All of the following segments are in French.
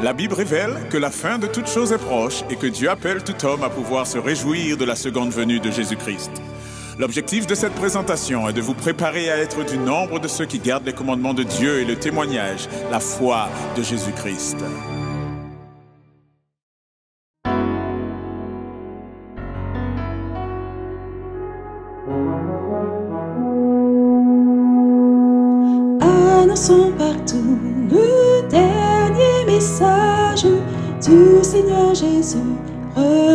La Bible révèle que la fin de toutes choses est proche et que Dieu appelle tout homme à pouvoir se réjouir de la seconde venue de Jésus-Christ. L'objectif de cette présentation est de vous préparer à être du nombre de ceux qui gardent les commandements de Dieu et le témoignage, la foi de Jésus-Christ. se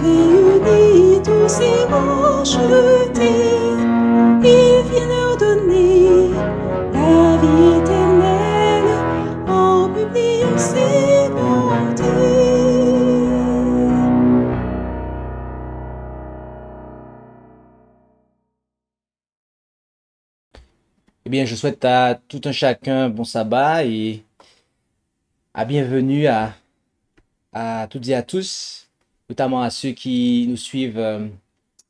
réunis tous ces mots jetés, ils viennent donner la vie éternelle en publiant ses bontés. Eh bien, je souhaite à tout un chacun bon sabbat et à bienvenue à, à toutes et à tous notamment à ceux qui nous suivent euh,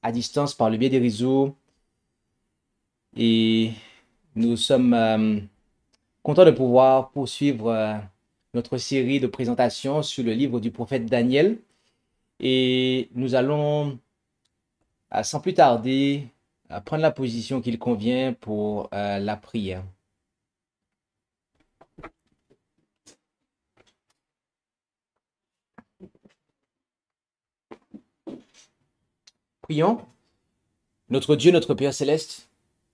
à distance par le biais des réseaux. Et nous sommes euh, contents de pouvoir poursuivre euh, notre série de présentations sur le livre du prophète Daniel. Et nous allons, sans plus tarder, prendre la position qu'il convient pour la prière. prions. Notre Dieu, notre Père céleste,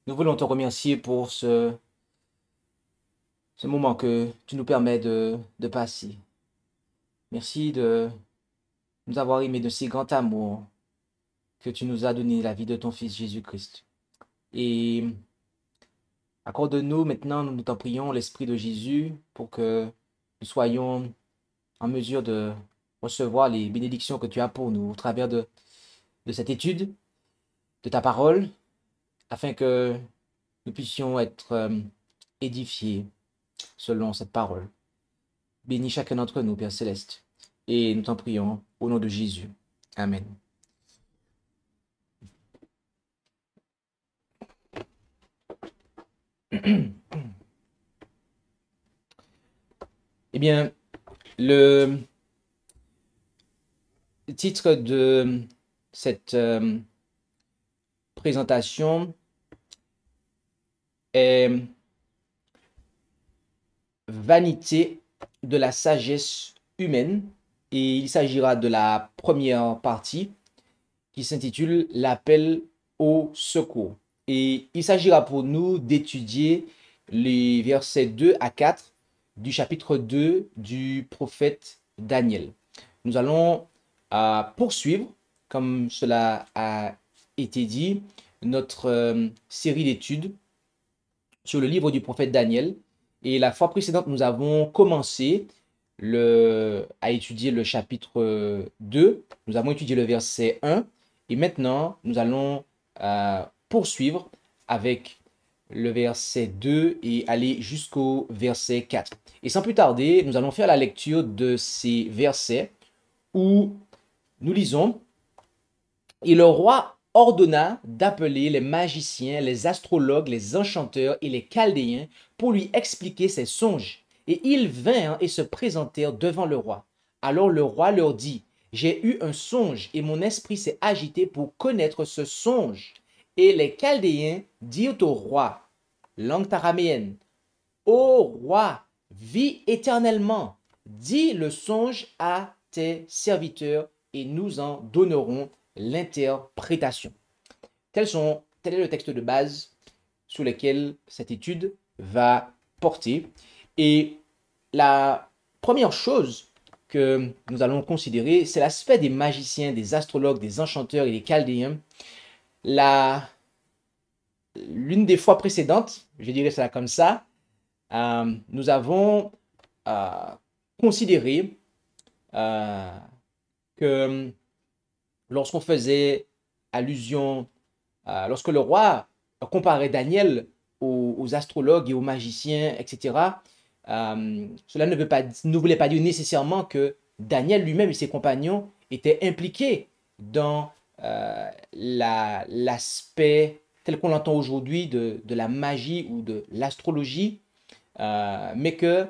nous voulons te remercier pour ce, ce moment que tu nous permets de, passer. Merci de nous avoir aimés de si grand amour que tu nous as donné la vie de ton Fils Jésus-Christ. Et accorde-nous maintenant, nous t'en prions, l'Esprit de Jésus pour que nous soyons en mesure de recevoir les bénédictions que tu as pour nous au travers de de cette étude, de ta parole, afin que nous puissions être euh, édifiés selon cette parole. Bénis chacun d'entre nous, Père céleste, et nous t'en prions au nom de Jésus. Amen. Eh bien, le titre de cette euh, présentation est Vanité de la sagesse humaine et il s'agira de la première partie qui s'intitule L'appel au secours. Et il s'agira pour nous d'étudier les versets 2 à 4 du chapitre 2 du prophète Daniel. Nous allons euh, poursuivre comme cela a été dit, notre euh, série d'études sur le livre du prophète Daniel. Et la fois précédente, nous avons commencé à étudier le chapitre 2. Euh, nous avons étudié le verset 1. Et maintenant, nous allons euh, poursuivre avec le verset 2 et aller jusqu'au verset 4. Et sans plus tarder, nous allons faire la lecture de ces versets où nous lisons et le roi ordonna d'appeler les magiciens, les astrologues, les enchanteurs et les chaldéens pour lui expliquer ses songes. Et ils vinrent et se présentèrent devant le roi. Alors le roi leur dit, J'ai eu un songe et mon esprit s'est agité pour connaître ce songe. Et les Chaldéens dirent au roi, langue taraméenne, Ô roi, vis éternellement, dis le songe à tes serviteurs et nous en donnerons l'interprétation. tel est le texte de base sur lequel cette étude va porter. Et la première chose que nous allons considérer, c'est l'aspect des magiciens, des astrologues, des enchanteurs et des chaldéens. L'une des fois précédentes, je dirais ça comme ça, euh, nous avons euh, considéré euh, que lorsqu'on faisait allusion, lorsque le roi comparait Daniel aux, astrologues et aux magiciens, etc., euh, cela ne, voulait pas dire nécessairement que Daniel lui-même et ses compagnons étaient impliqués dans euh, l'aspect tel qu'on l'entend aujourd'hui de, de, la magie ou de l'astrologie, euh, mais que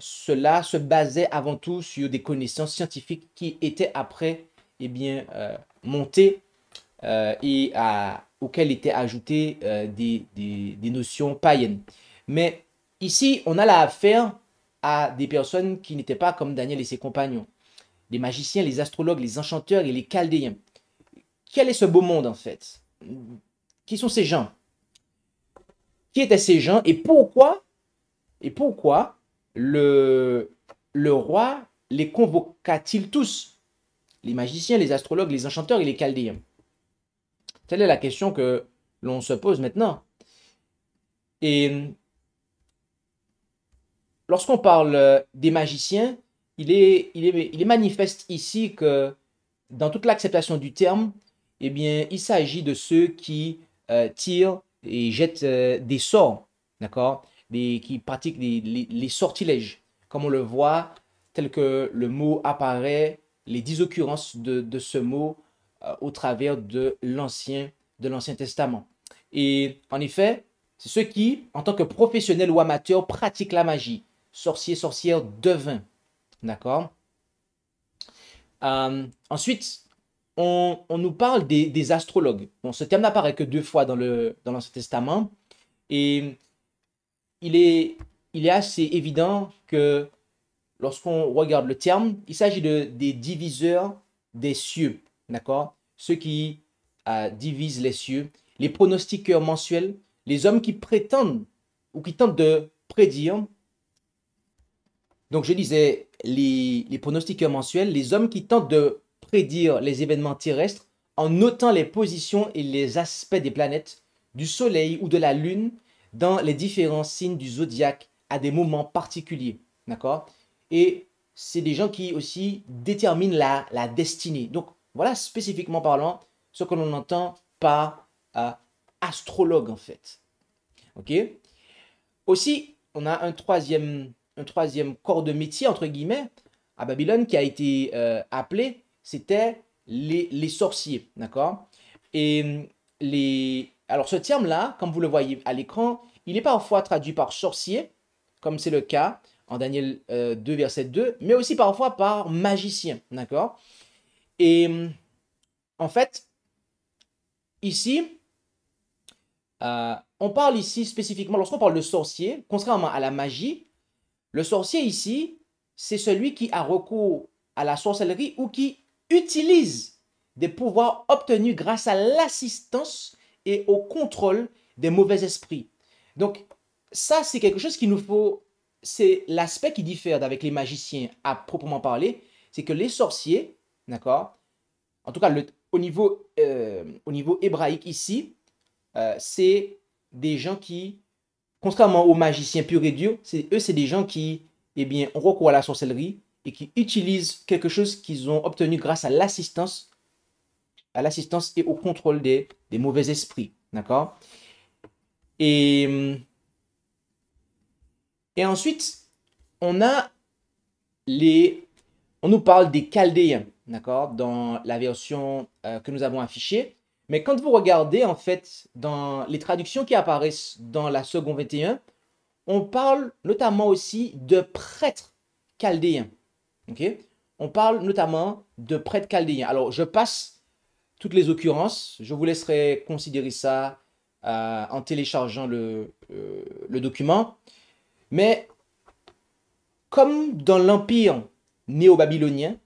cela se basait avant tout sur des connaissances scientifiques qui étaient après eh bien, euh, monté euh, et à, auquel étaient ajoutées euh, des, notions païennes. Mais ici, on a la affaire à des personnes qui n'étaient pas comme Daniel et ses compagnons, les magiciens, les astrologues, les enchanteurs et les chaldéens. Quel est ce beau monde en fait Qui sont ces gens Qui étaient ces gens et pourquoi Et pourquoi le, le roi les convoqua-t-il tous les magiciens, les astrologues, les enchanteurs et les chaldéens Telle est la question que l'on se pose maintenant. Et euh, lorsqu'on parle euh, des magiciens, il est, manifeste ici que dans toute l'acceptation du terme, eh bien, il s'agit de ceux qui euh, tirent et jettent des sorts, d'accord Qui pratiquent les sortilèges, comme on le voit, tel que le mot apparaît les dix occurrences de, ce mot euh, au travers de l'Ancien de l'Ancien Testament. Et en effet, c'est ceux qui, en tant que professionnels ou amateurs, pratiquent la magie. Sorciers, sorcières, devins. D'accord euh, Ensuite, on, nous parle des, astrologues. Bon, ce terme n'apparaît que deux fois dans l'Ancien Testament. Et il est, il est assez évident que lorsqu'on regarde le terme, il s'agit de, des diviseurs des cieux, d'accord Ceux qui euh, divisent les cieux, les pronostiqueurs mensuels, les hommes qui prétendent ou qui tentent de prédire. Donc je disais, les, les pronostiqueurs mensuels, les hommes qui tentent de prédire les événements terrestres en notant les positions et les aspects des planètes, du Soleil ou de la Lune dans les différents signes du zodiaque à des moments particuliers. D'accord et c'est des gens qui aussi déterminent la, la destinée. Donc voilà spécifiquement parlant ce que l'on entend par euh, astrologue en fait. Ok Aussi, on a un troisième, un troisième corps de métier entre guillemets à Babylone qui a été euh, appelé, c'était les, les, sorciers, d'accord Et les... Alors ce terme-là, comme vous le voyez à l'écran, il est parfois traduit par sorcier, comme c'est le cas en Daniel 2, euh, verset 2, mais aussi parfois par magicien, d'accord Et euh, en fait, ici, euh, on parle ici spécifiquement, lorsqu'on parle de sorcier, contrairement à la magie, le sorcier ici, c'est celui qui a recours à la sorcellerie ou qui utilise des pouvoirs obtenus grâce à l'assistance et au contrôle des mauvais esprits. Donc, ça, c'est quelque chose qu'il nous faut c'est l'aspect qui diffère avec les magiciens à proprement parler, c'est que les sorciers, d'accord En tout cas, au, niveau, euh, au niveau hébraïque ici, euh, c'est des gens qui, contrairement aux magiciens purs et durs, eux, c'est des gens qui eh bien, ont recours à la sorcellerie et qui utilisent quelque chose qu'ils ont obtenu grâce à l'assistance à l'assistance et au contrôle des, des mauvais esprits. D'accord Et hum, et ensuite, on a les... On nous parle des Chaldéens, d'accord, dans la version euh, que nous avons affichée. Mais quand vous regardez, en fait, dans les traductions qui apparaissent dans la seconde 21, on parle notamment aussi de prêtres chaldéens. Ok, on parle notamment de prêtres chaldéens. Alors, je passe toutes les occurrences. Je vous laisserai considérer ça euh, en téléchargeant le euh, document. Mais comme dans l'empire néo-babylonien,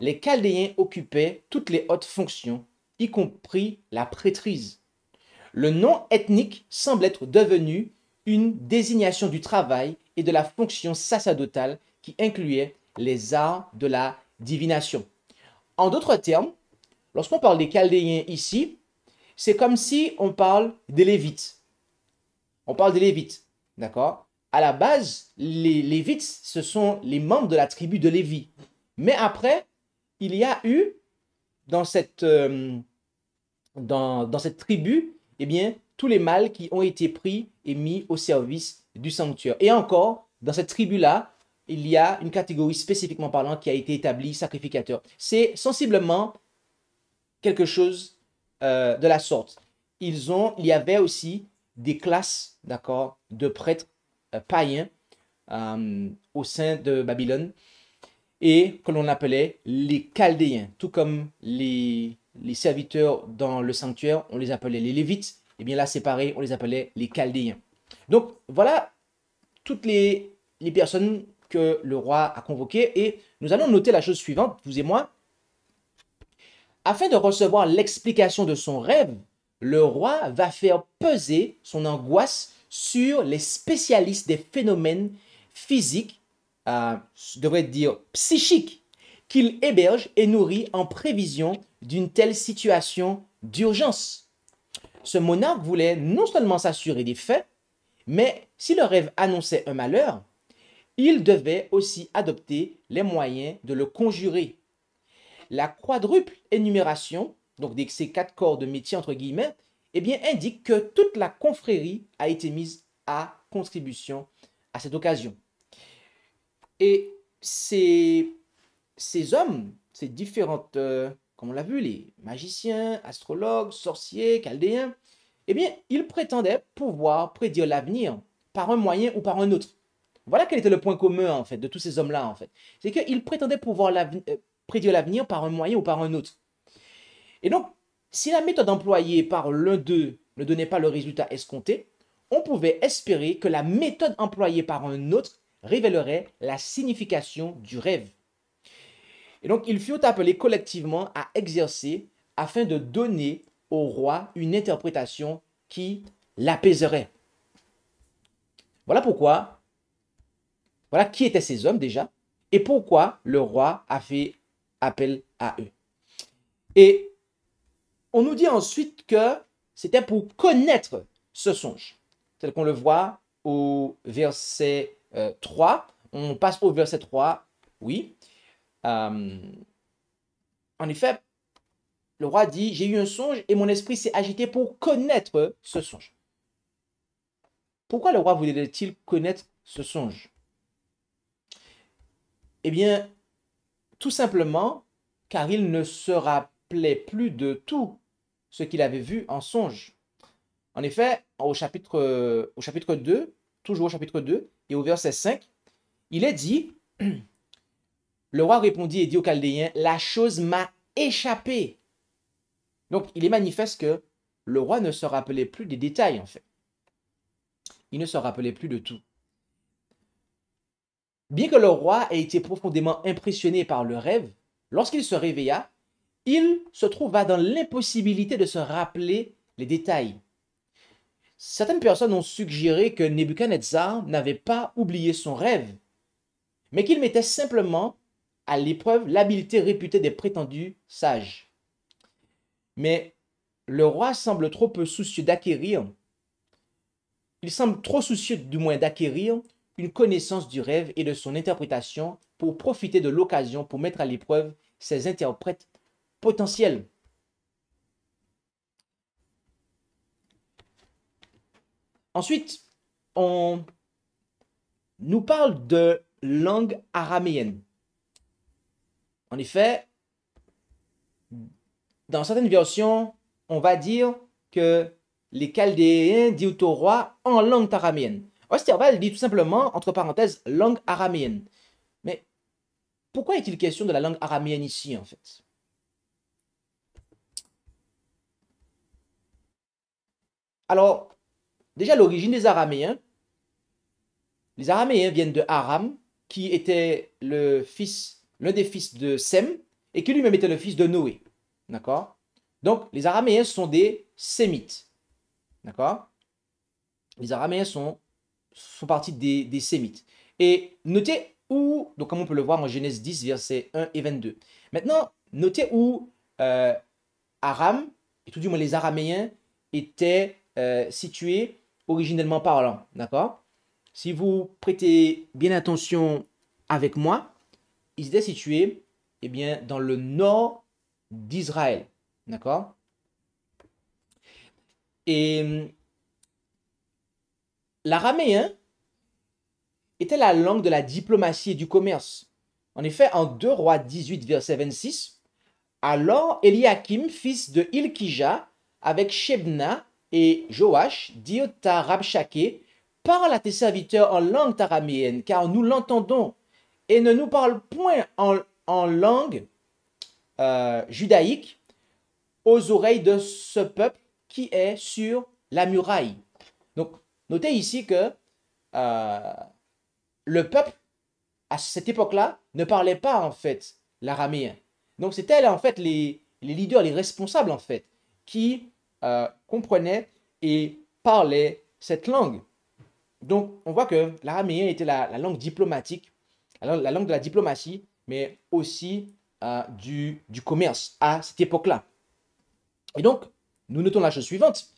les Chaldéens occupaient toutes les hautes fonctions, y compris la prêtrise. Le nom ethnique semble être devenu une désignation du travail et de la fonction sacerdotale qui incluait les arts de la divination. En d'autres termes, lorsqu'on parle des Chaldéens ici, c'est comme si on parle des Lévites. On parle des Lévites, d'accord à la base, les Lévites, ce sont les membres de la tribu de Lévi. Mais après, il y a eu dans cette, euh, dans, cette tribu, eh bien, tous les mâles qui ont été pris et mis au service du sanctuaire. Et encore, dans cette tribu-là, il y a une catégorie spécifiquement parlant qui a été établie, sacrificateur. C'est sensiblement quelque chose euh, de la sorte. Ils ont, il y avait aussi des classes, d'accord, de prêtres euh, païens euh, au sein de Babylone et que l'on appelait les Chaldéens, tout comme les, serviteurs dans le sanctuaire, on les appelait les Lévites, et eh bien là pareil, on les appelait les Chaldéens. Donc voilà toutes les, les personnes que le roi a convoquées, et nous allons noter la chose suivante, vous et moi. Afin de recevoir l'explication de son rêve, le roi va faire peser son angoisse sur les spécialistes des phénomènes physiques, euh, je dire psychiques, qu'il héberge et nourrit en prévision d'une telle situation d'urgence. Ce monarque voulait non seulement s'assurer des faits, mais si le rêve annonçait un malheur, il devait aussi adopter les moyens de le conjurer. La quadruple énumération, donc ces quatre corps de métier entre guillemets, eh bien, indique que toute la confrérie a été mise à contribution à cette occasion. Et ces, ces hommes, ces différentes, euh, comme on l'a vu, les magiciens, astrologues, sorciers, chaldéens, eh bien, ils prétendaient pouvoir prédire l'avenir par un moyen ou par un autre. Voilà quel était le point commun, en fait, de tous ces hommes-là, en fait. C'est qu'ils prétendaient pouvoir euh, prédire l'avenir par un moyen ou par un autre. Et donc, si la méthode employée par l'un d'eux ne donnait pas le résultat escompté, on pouvait espérer que la méthode employée par un autre révélerait la signification du rêve. Et donc ils furent appelés collectivement à exercer afin de donner au roi une interprétation qui l'apaiserait. Voilà pourquoi, voilà qui étaient ces hommes déjà, et pourquoi le roi a fait appel à eux. Et on nous dit ensuite que c'était pour connaître ce songe, tel qu'on le voit au verset 3. Euh, On passe au verset 3, oui. Euh, en effet, le roi dit, j'ai eu un songe et mon esprit s'est agité pour connaître ce songe. Pourquoi le roi voulait-il connaître ce songe Eh bien, tout simplement, car il ne se rappelait plus de tout ce qu'il avait vu en songe. En effet, au chapitre, au chapitre 2, toujours au chapitre 2, et au verset 5, il est dit, le roi répondit et dit aux Chaldéens, la chose m'a échappé. Donc il est manifeste que le roi ne se rappelait plus des détails, en fait. Il ne se rappelait plus de tout. Bien que le roi ait été profondément impressionné par le rêve, lorsqu'il se réveilla, il se trouva dans l'impossibilité de se rappeler les détails. Certaines personnes ont suggéré que Nebuchadnezzar n'avait pas oublié son rêve, mais qu'il mettait simplement à l'épreuve l'habileté réputée des prétendus sages. Mais le roi semble trop peu soucieux d'acquérir, il semble trop soucieux du moins d'acquérir une connaissance du rêve et de son interprétation pour profiter de l'occasion pour mettre à l'épreuve ses interprètes potentiel. Ensuite, on nous parle de langue araméenne. En effet, dans certaines versions, on va dire que les Chaldéens disent au roi en langue araméenne. Osterval dit tout simplement, entre parenthèses, langue araméenne. Mais pourquoi est-il question de la langue araméenne ici, en fait Alors, déjà l'origine des Araméens. Les Araméens viennent de Aram, qui était le fils, l'un des fils de Sem, et qui lui-même était le fils de Noé. D'accord Donc, les Araméens sont des Sémites. D'accord Les Araméens sont, sont partie des, Sémites. Et notez où, donc comme on peut le voir en Genèse 10, versets 1 et 22. Maintenant, notez où euh, Aram, et tout du moins les Araméens, étaient euh, situé originellement parlant. D'accord Si vous prêtez bien attention avec moi, Il était situé eh bien, dans le nord d'Israël. D'accord Et hum, l'araméen était la langue de la diplomatie et du commerce. En effet, en 2 Rois 18, verset 26, alors Eliakim, fils de Ilkija, avec Shebna, et Joach dit à Rabshake, parle à tes serviteurs en langue taraméenne, car nous l'entendons, et ne nous parle point en, en langue euh, judaïque aux oreilles de ce peuple qui est sur la muraille. Donc, notez ici que euh, le peuple, à cette époque-là, ne parlait pas en fait l'araméen. Donc, c'était en fait les, les leaders, les responsables en fait, qui euh, comprenait et parlaient cette langue. Donc, on voit que l'araméen était la, langue diplomatique, la, la, langue de la diplomatie, mais aussi euh, du, du commerce à cette époque-là. Et donc, nous notons la chose suivante.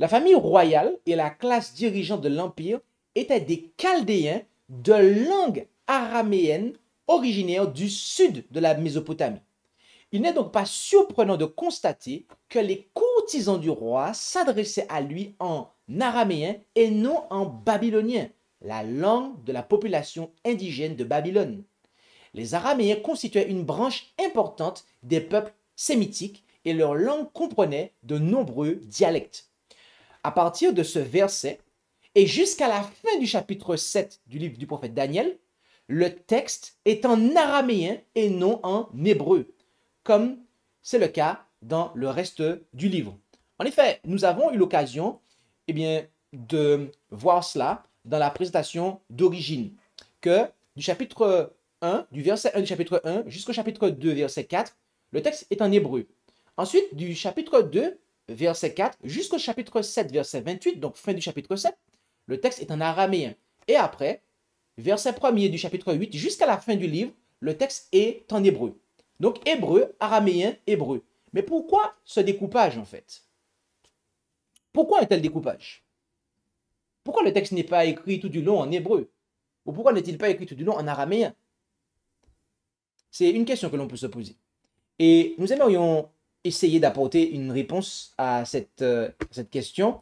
La famille royale et la classe dirigeante de l'Empire étaient des Chaldéens de langue araméenne originaire du sud de la Mésopotamie. Il n'est donc pas surprenant de constater que les courtisans du roi s'adressaient à lui en araméen et non en babylonien, la langue de la population indigène de Babylone. Les araméens constituaient une branche importante des peuples sémitiques et leur langue comprenait de nombreux dialectes. À partir de ce verset et jusqu'à la fin du chapitre 7 du livre du prophète Daniel, le texte est en araméen et non en hébreu comme c'est le cas dans le reste du livre. En effet, nous avons eu l'occasion eh de voir cela dans la présentation d'origine, que du chapitre 1, du verset 1 du chapitre 1 jusqu'au chapitre 2, verset 4, le texte est en hébreu. Ensuite, du chapitre 2, verset 4, jusqu'au chapitre 7, verset 28, donc fin du chapitre 7, le texte est en araméen. Et après, verset 1er du chapitre 8 jusqu'à la fin du livre, le texte est en hébreu. Donc hébreu, araméen, hébreu. Mais pourquoi ce découpage en fait Pourquoi un tel découpage Pourquoi le texte n'est pas écrit tout du long en hébreu Ou pourquoi n'est-il pas écrit tout du long en araméen C'est une question que l'on peut se poser. Et nous aimerions essayer d'apporter une réponse à cette, euh, cette question.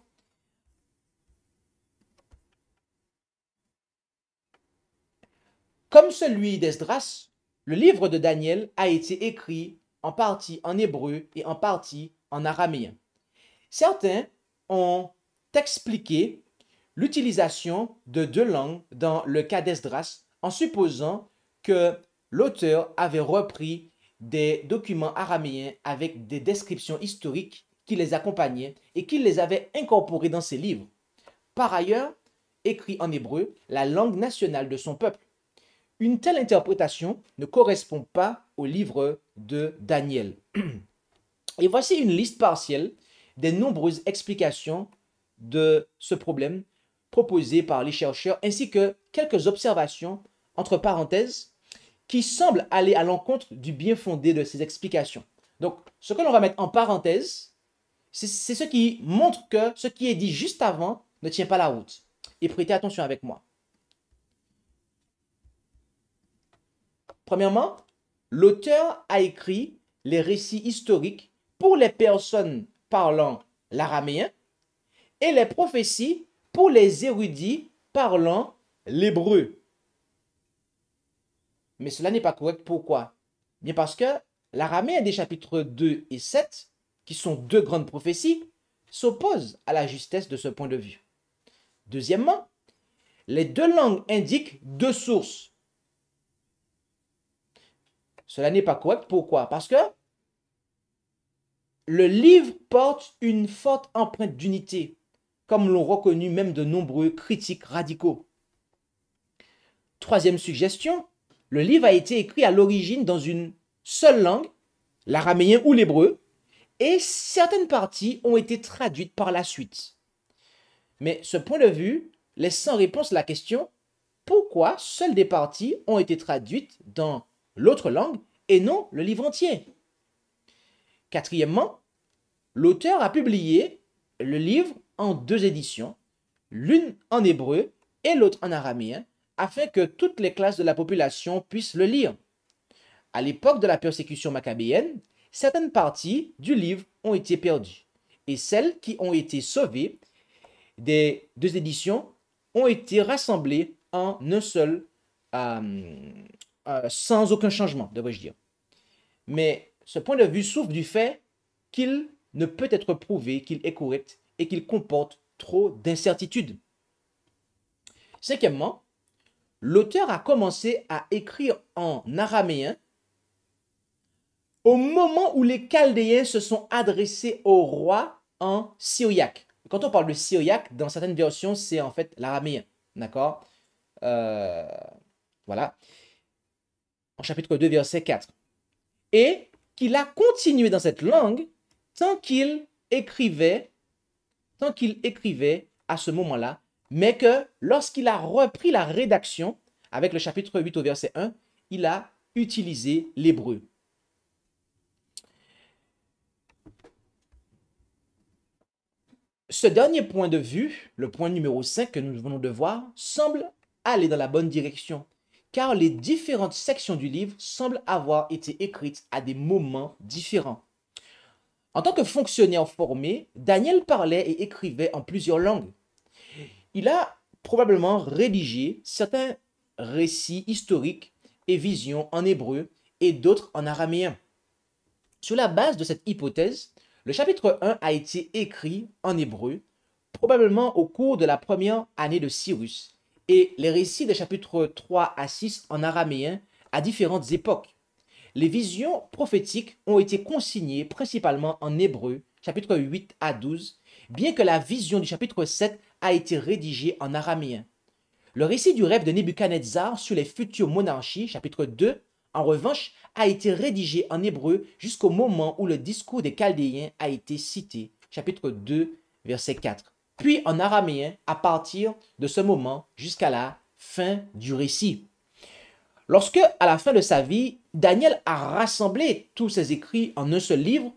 Comme celui d'Esdras, le livre de Daniel a été écrit en partie en hébreu et en partie en araméen. Certains ont expliqué l'utilisation de deux langues dans le cas d'Esdras en supposant que l'auteur avait repris des documents araméens avec des descriptions historiques qui les accompagnaient et qu'il les avait incorporés dans ses livres. Par ailleurs, écrit en hébreu, la langue nationale de son peuple. Une telle interprétation ne correspond pas au livre de Daniel. Et voici une liste partielle des nombreuses explications de ce problème proposées par les chercheurs, ainsi que quelques observations, entre parenthèses, qui semblent aller à l'encontre du bien fondé de ces explications. Donc, ce que l'on va mettre en parenthèse, c'est ce qui montre que ce qui est dit juste avant ne tient pas la route. Et prêtez attention avec moi. Premièrement, l'auteur a écrit les récits historiques pour les personnes parlant l'araméen et les prophéties pour les érudits parlant l'hébreu. Mais cela n'est pas correct. Pourquoi Bien parce que l'araméen des chapitres 2 et 7, qui sont deux grandes prophéties, s'oppose à la justesse de ce point de vue. Deuxièmement, les deux langues indiquent deux sources cela n'est pas correct. Pourquoi Parce que le livre porte une forte empreinte d'unité, comme l'ont reconnu même de nombreux critiques radicaux. Troisième suggestion, le livre a été écrit à l'origine dans une seule langue, l'araméen ou l'hébreu, et certaines parties ont été traduites par la suite. Mais ce point de vue laisse sans réponse la question pourquoi seules des parties ont été traduites dans l'autre langue et non le livre entier. Quatrièmement, l'auteur a publié le livre en deux éditions, l'une en hébreu et l'autre en araméen, afin que toutes les classes de la population puissent le lire. À l'époque de la persécution maccabéenne, certaines parties du livre ont été perdues, et celles qui ont été sauvées des deux éditions ont été rassemblées en un seul, euh, euh, sans aucun changement, devrais-je dire. Mais ce point de vue souffre du fait qu'il ne peut être prouvé qu'il est correct et qu'il comporte trop d'incertitudes. Cinquièmement, l'auteur a commencé à écrire en araméen au moment où les Chaldéens se sont adressés au roi en syriaque. Quand on parle de syriaque, dans certaines versions, c'est en fait l'araméen. D'accord euh, Voilà chapitre 2, verset 4. Et qu'il a continué dans cette langue tant qu'il écrivait, tant qu'il écrivait à ce moment-là, mais que lorsqu'il a repris la rédaction, avec le chapitre 8 au verset 1, il a utilisé l'hébreu. Ce dernier point de vue, le point numéro 5 que nous venons de voir, semble aller dans la bonne direction car les différentes sections du livre semblent avoir été écrites à des moments différents. En tant que fonctionnaire formé, Daniel parlait et écrivait en plusieurs langues. Il a probablement rédigé certains récits historiques et visions en hébreu et d'autres en araméen. Sur la base de cette hypothèse, le chapitre 1 a été écrit en hébreu, probablement au cours de la première année de Cyrus, et les récits des chapitres 3 à 6 en araméen à différentes époques. Les visions prophétiques ont été consignées principalement en hébreu, chapitre 8 à 12, bien que la vision du chapitre 7 a été rédigée en araméen. Le récit du rêve de Nebuchadnezzar sur les futures monarchies, chapitre 2, en revanche, a été rédigé en hébreu jusqu'au moment où le discours des Chaldéens a été cité, chapitre 2, verset 4 puis en araméen à partir de ce moment jusqu'à la fin du récit. Lorsque, à la fin de sa vie, Daniel a rassemblé tous ses écrits en un seul livre,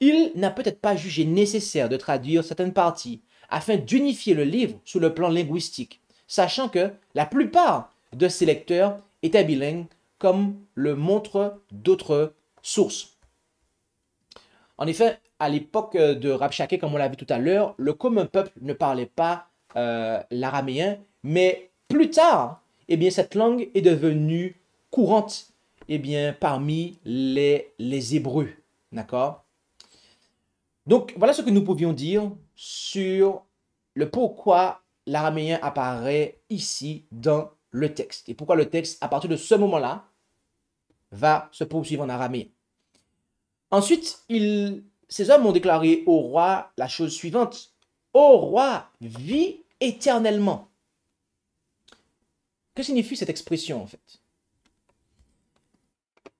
il n'a peut-être pas jugé nécessaire de traduire certaines parties afin d'unifier le livre sur le plan linguistique, sachant que la plupart de ses lecteurs étaient bilingues, comme le montrent d'autres sources. En effet, à l'époque euh, de Rabshakeh, comme on l'a vu tout à l'heure, le commun peuple ne parlait pas euh, l'araméen, mais plus tard, eh bien, cette langue est devenue courante eh bien, parmi les, les Hébreux. D'accord Donc, voilà ce que nous pouvions dire sur le pourquoi l'araméen apparaît ici dans le texte. Et pourquoi le texte, à partir de ce moment-là, va se poursuivre en araméen. Ensuite, ces hommes ont déclaré au roi la chose suivante. Au roi, vit éternellement. Que signifie cette expression en fait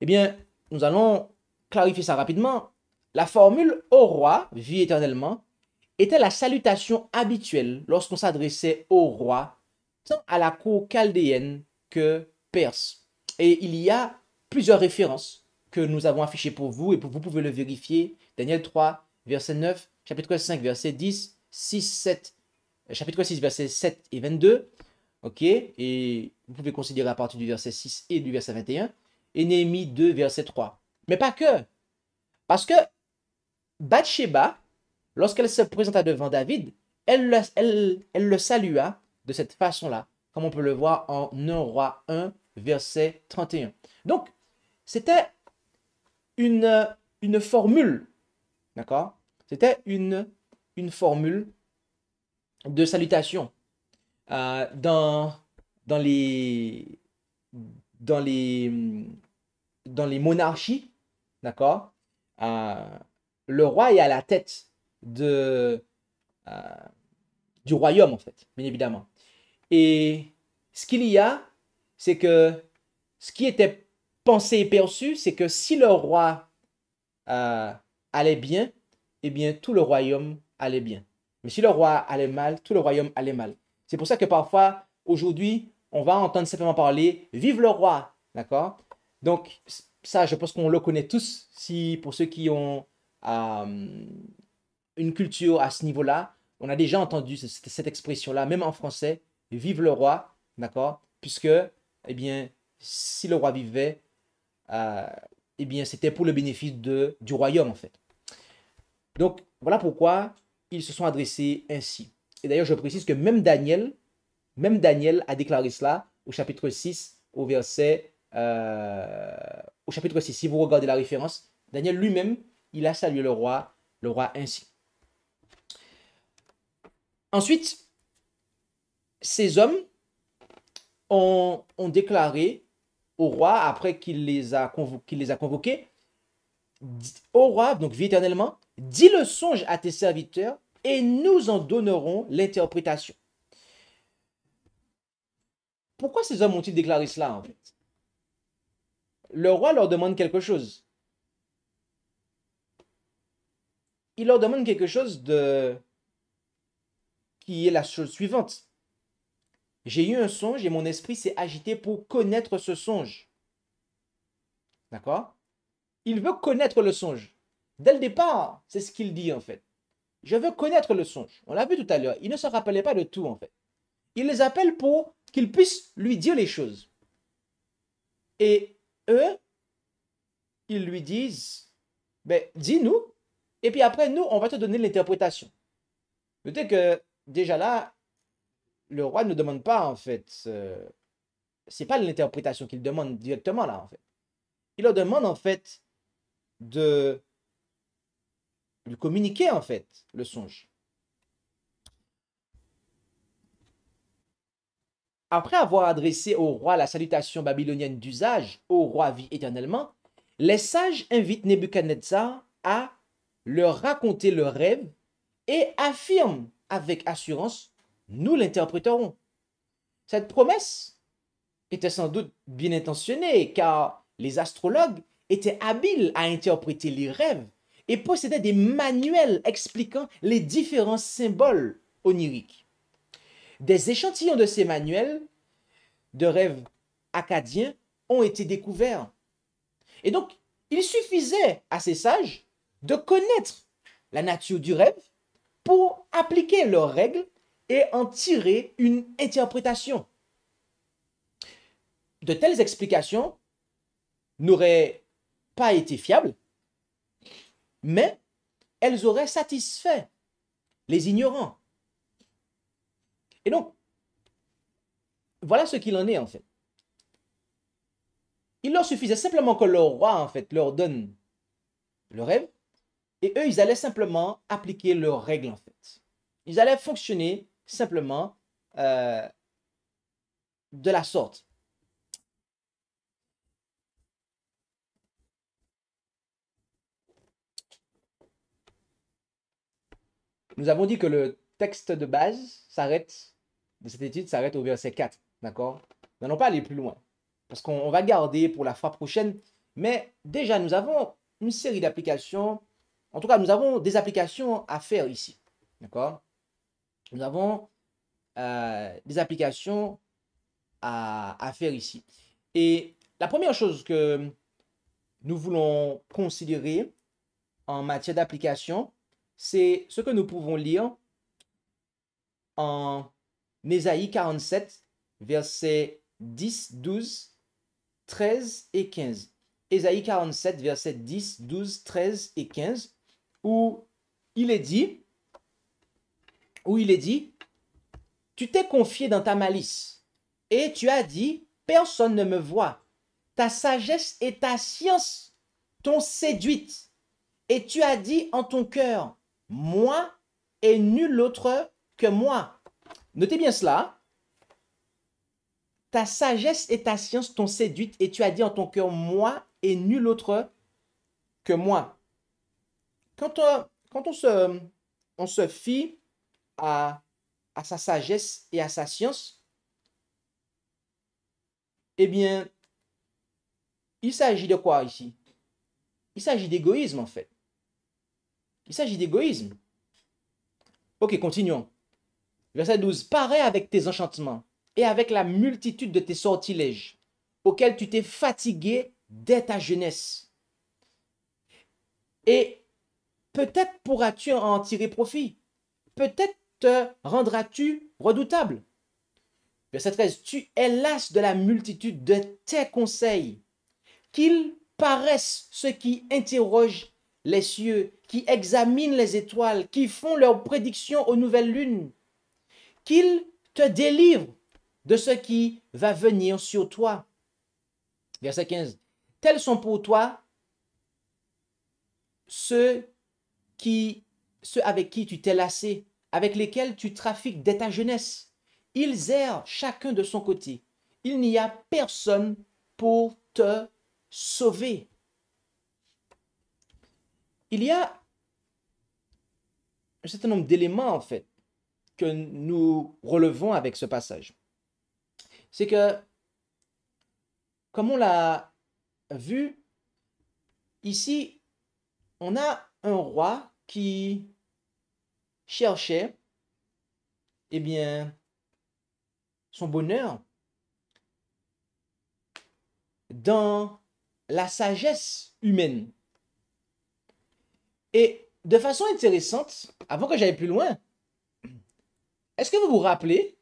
Eh bien, nous allons clarifier ça rapidement. La formule au roi, vie éternellement était la salutation habituelle lorsqu'on s'adressait au roi, tant à la cour chaldéenne que perse. Et il y a plusieurs références que nous avons affiché pour vous et vous pouvez le vérifier. Daniel 3, verset 9, chapitre 5, verset 10, 6, 7, chapitre 6, verset 7 et 22. Ok Et vous pouvez considérer à partir du verset 6 et du verset 21. Et 2, verset 3. Mais pas que. Parce que Bathsheba, lorsqu'elle se présenta devant David, elle le, elle, elle le salua de cette façon-là, comme on peut le voir en 1 roi 1, verset 31. Donc, c'était une, une formule. D'accord C'était une, une formule de salutation. Euh, dans, dans, les, dans, les, dans les monarchies, d'accord euh, Le roi est à la tête de, euh, du royaume, en fait, bien évidemment. Et ce qu'il y a, c'est que ce qui était pensée perçue, c'est que si le roi euh, allait bien, eh bien, tout le royaume allait bien. Mais si le roi allait mal, tout le royaume allait mal. C'est pour ça que parfois, aujourd'hui, on va entendre simplement parler Vive le roi D'accord Donc, ça, je pense qu'on le connaît tous. Si, pour ceux qui ont euh, une culture à ce niveau-là, on a déjà entendu cette, cette expression-là, même en français Vive le roi D'accord Puisque, eh bien, si le roi vivait, et eh bien, c'était pour le bénéfice de, du royaume, en fait. Donc, voilà pourquoi ils se sont adressés ainsi. Et d'ailleurs, je précise que même Daniel, même Daniel a déclaré cela au chapitre 6, au verset... Euh, au chapitre 6, si vous regardez la référence, Daniel lui-même, il a salué le roi, le roi ainsi. Ensuite, ces hommes ont, ont déclaré au roi après qu'il les, a qu'il les a convoqués. Au roi, donc vie éternellement, dis le songe à tes serviteurs et nous en donnerons l'interprétation. Pourquoi ces hommes ont-ils déclaré cela en fait Le roi leur demande quelque chose. Il leur demande quelque chose de qui est la chose suivante. J'ai eu un songe et mon esprit s'est agité pour connaître ce songe. D'accord Il veut connaître le songe. Dès le départ, c'est ce qu'il dit en fait. Je veux connaître le songe. On l'a vu tout à l'heure. Il ne se rappelait pas de tout en fait. Il les appelle pour qu'ils puissent lui dire les choses. Et eux, ils lui disent, ben, dis-nous, et puis après, nous, on va te donner l'interprétation. Peut-être que déjà là, le roi ne demande pas, en fait, ce c'est pas l'interprétation qu'il demande directement, là, en fait. Il leur demande, en fait, de lui communiquer, en fait, le songe. Après avoir adressé au roi la salutation babylonienne d'usage, au roi vit éternellement, les sages invitent Nebuchadnezzar à leur raconter le rêve et affirment avec assurance nous l'interpréterons. Cette promesse était sans doute bien intentionnée car les astrologues étaient habiles à interpréter les rêves et possédaient des manuels expliquant les différents symboles oniriques. Des échantillons de ces manuels de rêves acadiens ont été découverts. Et donc, il suffisait à ces sages de connaître la nature du rêve pour appliquer leurs règles et en tirer une interprétation. De telles explications n'auraient pas été fiables, mais elles auraient satisfait les ignorants. Et donc, voilà ce qu'il en est en fait. Il leur suffisait simplement que le roi en fait leur donne le rêve et eux ils allaient simplement appliquer leurs règles en fait. Ils allaient fonctionner simplement euh, de la sorte. Nous avons dit que le texte de base s'arrête, de cette étude s'arrête au verset 4, d'accord Nous n'allons pas aller plus loin, parce qu'on va garder pour la fois prochaine, mais déjà nous avons une série d'applications, en tout cas nous avons des applications à faire ici, d'accord nous avons euh, des applications à, à, faire ici. Et la première chose que nous voulons considérer en matière d'application, c'est ce que nous pouvons lire en Ésaïe 47, versets 10, 12, 13 et 15. Ésaïe 47, versets 10, 12, 13 et 15, où il est dit, où il est dit, tu t'es confié dans ta malice et tu as dit, personne ne me voit. Ta sagesse et ta science t'ont séduite et tu as dit en ton cœur, moi et nul autre que moi. Notez bien cela. Ta sagesse et ta science t'ont séduite et tu as dit en ton cœur, moi et nul autre que moi. Quand, on, quand on, se, on se fie à, à sa sagesse et à sa science, eh bien, il s'agit de quoi ici Il s'agit d'égoïsme en fait. Il s'agit d'égoïsme. Ok, continuons. Verset 12. Pareil avec tes enchantements et avec la multitude de tes sortilèges, auxquels tu t'es fatigué dès ta jeunesse. Et peut-être pourras-tu en tirer profit. Peut-être rendras-tu redoutable Verset 13, tu es las de la multitude de tes conseils, qu'ils paraissent ceux qui interrogent les cieux, qui examinent les étoiles, qui font leurs prédictions aux nouvelles lunes, qu'ils te délivrent de ce qui va venir sur toi. Verset 15, tels sont pour toi ceux, qui, ceux avec qui tu t'es lassé, avec lesquels tu trafiques dès ta jeunesse. Ils errent chacun de son côté. Il n'y a personne pour te sauver. Il y a un certain nombre d'éléments, en fait, que nous relevons avec ce passage. C'est que, comme on l'a vu, ici, on a un roi qui cherchait eh bien, son bonheur dans la sagesse humaine. Et de façon intéressante, avant que j'aille plus loin, est-ce que vous vous rappelez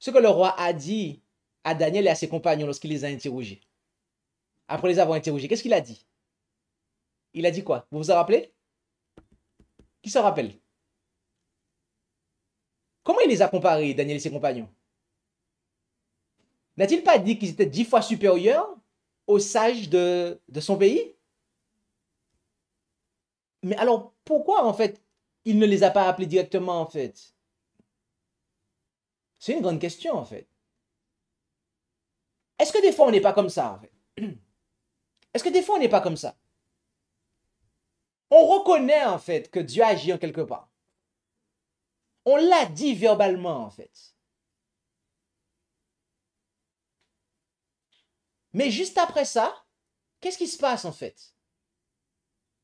ce que le roi a dit à Daniel et à ses compagnons lorsqu'il les a interrogés Après les avoir interrogés, qu'est-ce qu'il a dit Il a dit quoi Vous vous en rappelez qui se rappelle Comment il les a comparés, Daniel et ses compagnons N'a-t-il pas dit qu'ils étaient dix fois supérieurs aux sages de, son pays Mais alors, pourquoi en fait il ne les a pas appelés directement en fait C'est une grande question en fait. Est-ce que des fois on n'est pas comme ça en fait Est-ce que des fois on n'est pas comme ça on reconnaît en fait que Dieu agit en quelque part. On l'a dit verbalement en fait. Mais juste après ça, qu'est-ce qui se passe en fait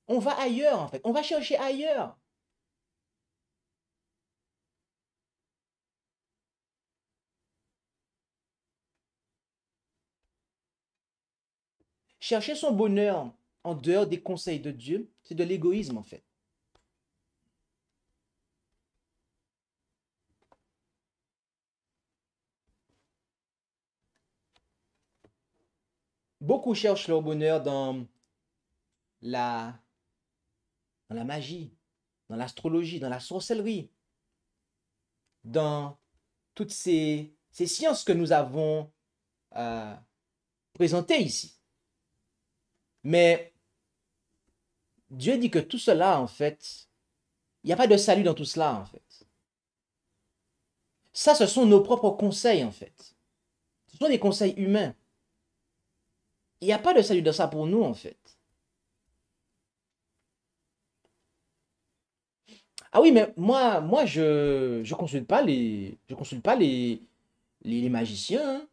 On va ailleurs en fait, on va chercher ailleurs. Chercher son bonheur en dehors des conseils de Dieu, c'est de l'égoïsme en fait. Beaucoup cherchent leur bonheur dans la, dans la magie, dans l'astrologie, dans la sorcellerie, dans toutes ces, ces sciences que nous avons euh, présentées ici. Mais Dieu dit que tout cela, en fait, il n'y a pas de salut dans tout cela, en fait. Ça, ce sont nos propres conseils, en fait. Ce sont des conseils humains. Il n'y a pas de salut dans ça pour nous, en fait. Ah oui, mais moi, moi je ne consulte pas les, je consulte pas les, les, magiciens. Hein.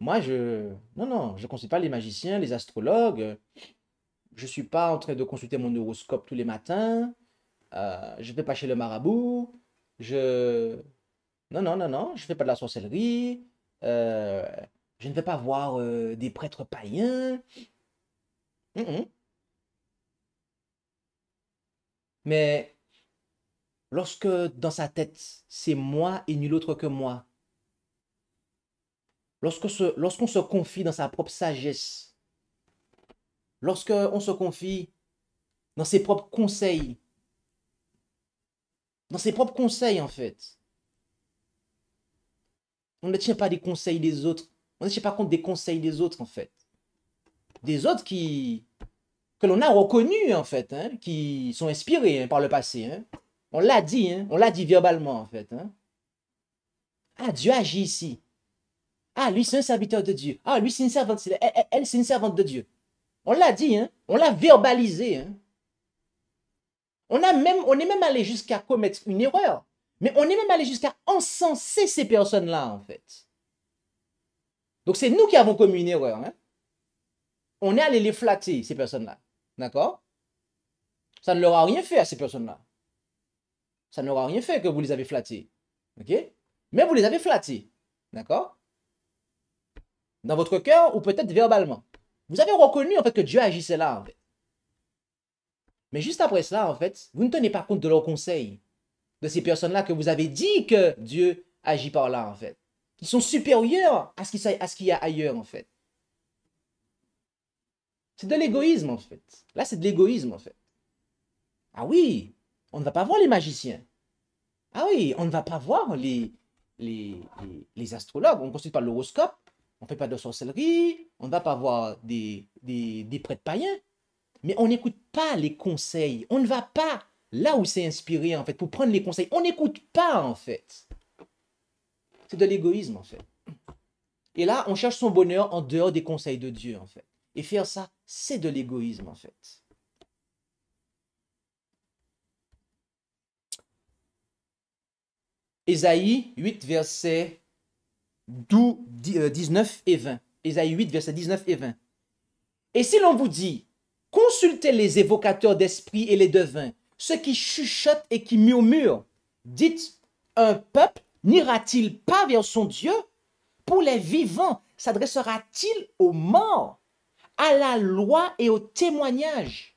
Moi, je... Non, non, je ne consulte pas les magiciens, les astrologues. Je ne suis pas en train de consulter mon horoscope tous les matins. Euh, je ne vais pas chez le marabout. Je... Non, non, non, non. Je ne fais pas de la sorcellerie. Euh, je ne vais pas voir euh, des prêtres païens. Mais lorsque dans sa tête, c'est moi et nul autre que moi, lorsqu'on se confie dans sa propre sagesse, lorsqu'on se confie dans ses propres conseils, dans ses propres conseils en fait. On ne tient pas des conseils des autres. On ne tient pas compte des conseils des autres en fait. Des autres qui que l'on a reconnus en fait, hein, qui sont inspirés hein, par le passé. Hein. On l'a dit, on l'a dit verbalement en fait. Ah, Dieu agit ici. Ah, lui c'est un serviteur de Dieu. Ah, lui c'est une servante. elle c'est une servante de Dieu. On l'a dit, hein. on l'a verbalisé. Hein. On, a même, on est même allé jusqu'à commettre une erreur, mais on est même allé jusqu'à encenser ces personnes-là, en fait. Donc c'est nous qui avons commis une erreur. Hein. On est allé les flatter, ces personnes-là. D'accord Ça ne leur a rien fait à ces personnes-là. Ça ne leur a rien fait que vous les avez flattées. OK Mais vous les avez flattées. D'accord Dans votre cœur ou peut-être verbalement. Vous avez reconnu en fait que Dieu agissait là. En fait. Mais juste après cela, en fait, vous ne tenez pas compte de leurs conseils, de ces personnes-là que vous avez dit que Dieu agit par là, en fait. Ils sont supérieurs à ce qu'il y a ailleurs, en fait. C'est de l'égoïsme, en fait. Là, c'est de l'égoïsme, en fait. Ah oui, on ne va pas voir les magiciens. Ah oui, on ne va pas voir les, les astrologues. On ne consulte pas l'horoscope on ne fait pas de sorcellerie, on ne va pas voir des, des, prêtres païens, mais on n'écoute pas les conseils, on ne va pas là où c'est inspiré en fait, pour prendre les conseils, on n'écoute pas en fait. C'est de l'égoïsme en fait. Et là, on cherche son bonheur en dehors des conseils de Dieu en fait. Et faire ça, c'est de l'égoïsme en fait. Ésaïe 8, verset d'où 19 euh, et 20. 8, verset 19 et 20. Et si l'on vous dit, consultez les évocateurs d'esprit et les devins, ceux qui chuchotent et qui murmurent, dites, un peuple n'ira-t-il pas vers son Dieu Pour les vivants, s'adressera-t-il aux morts, à la loi et au témoignage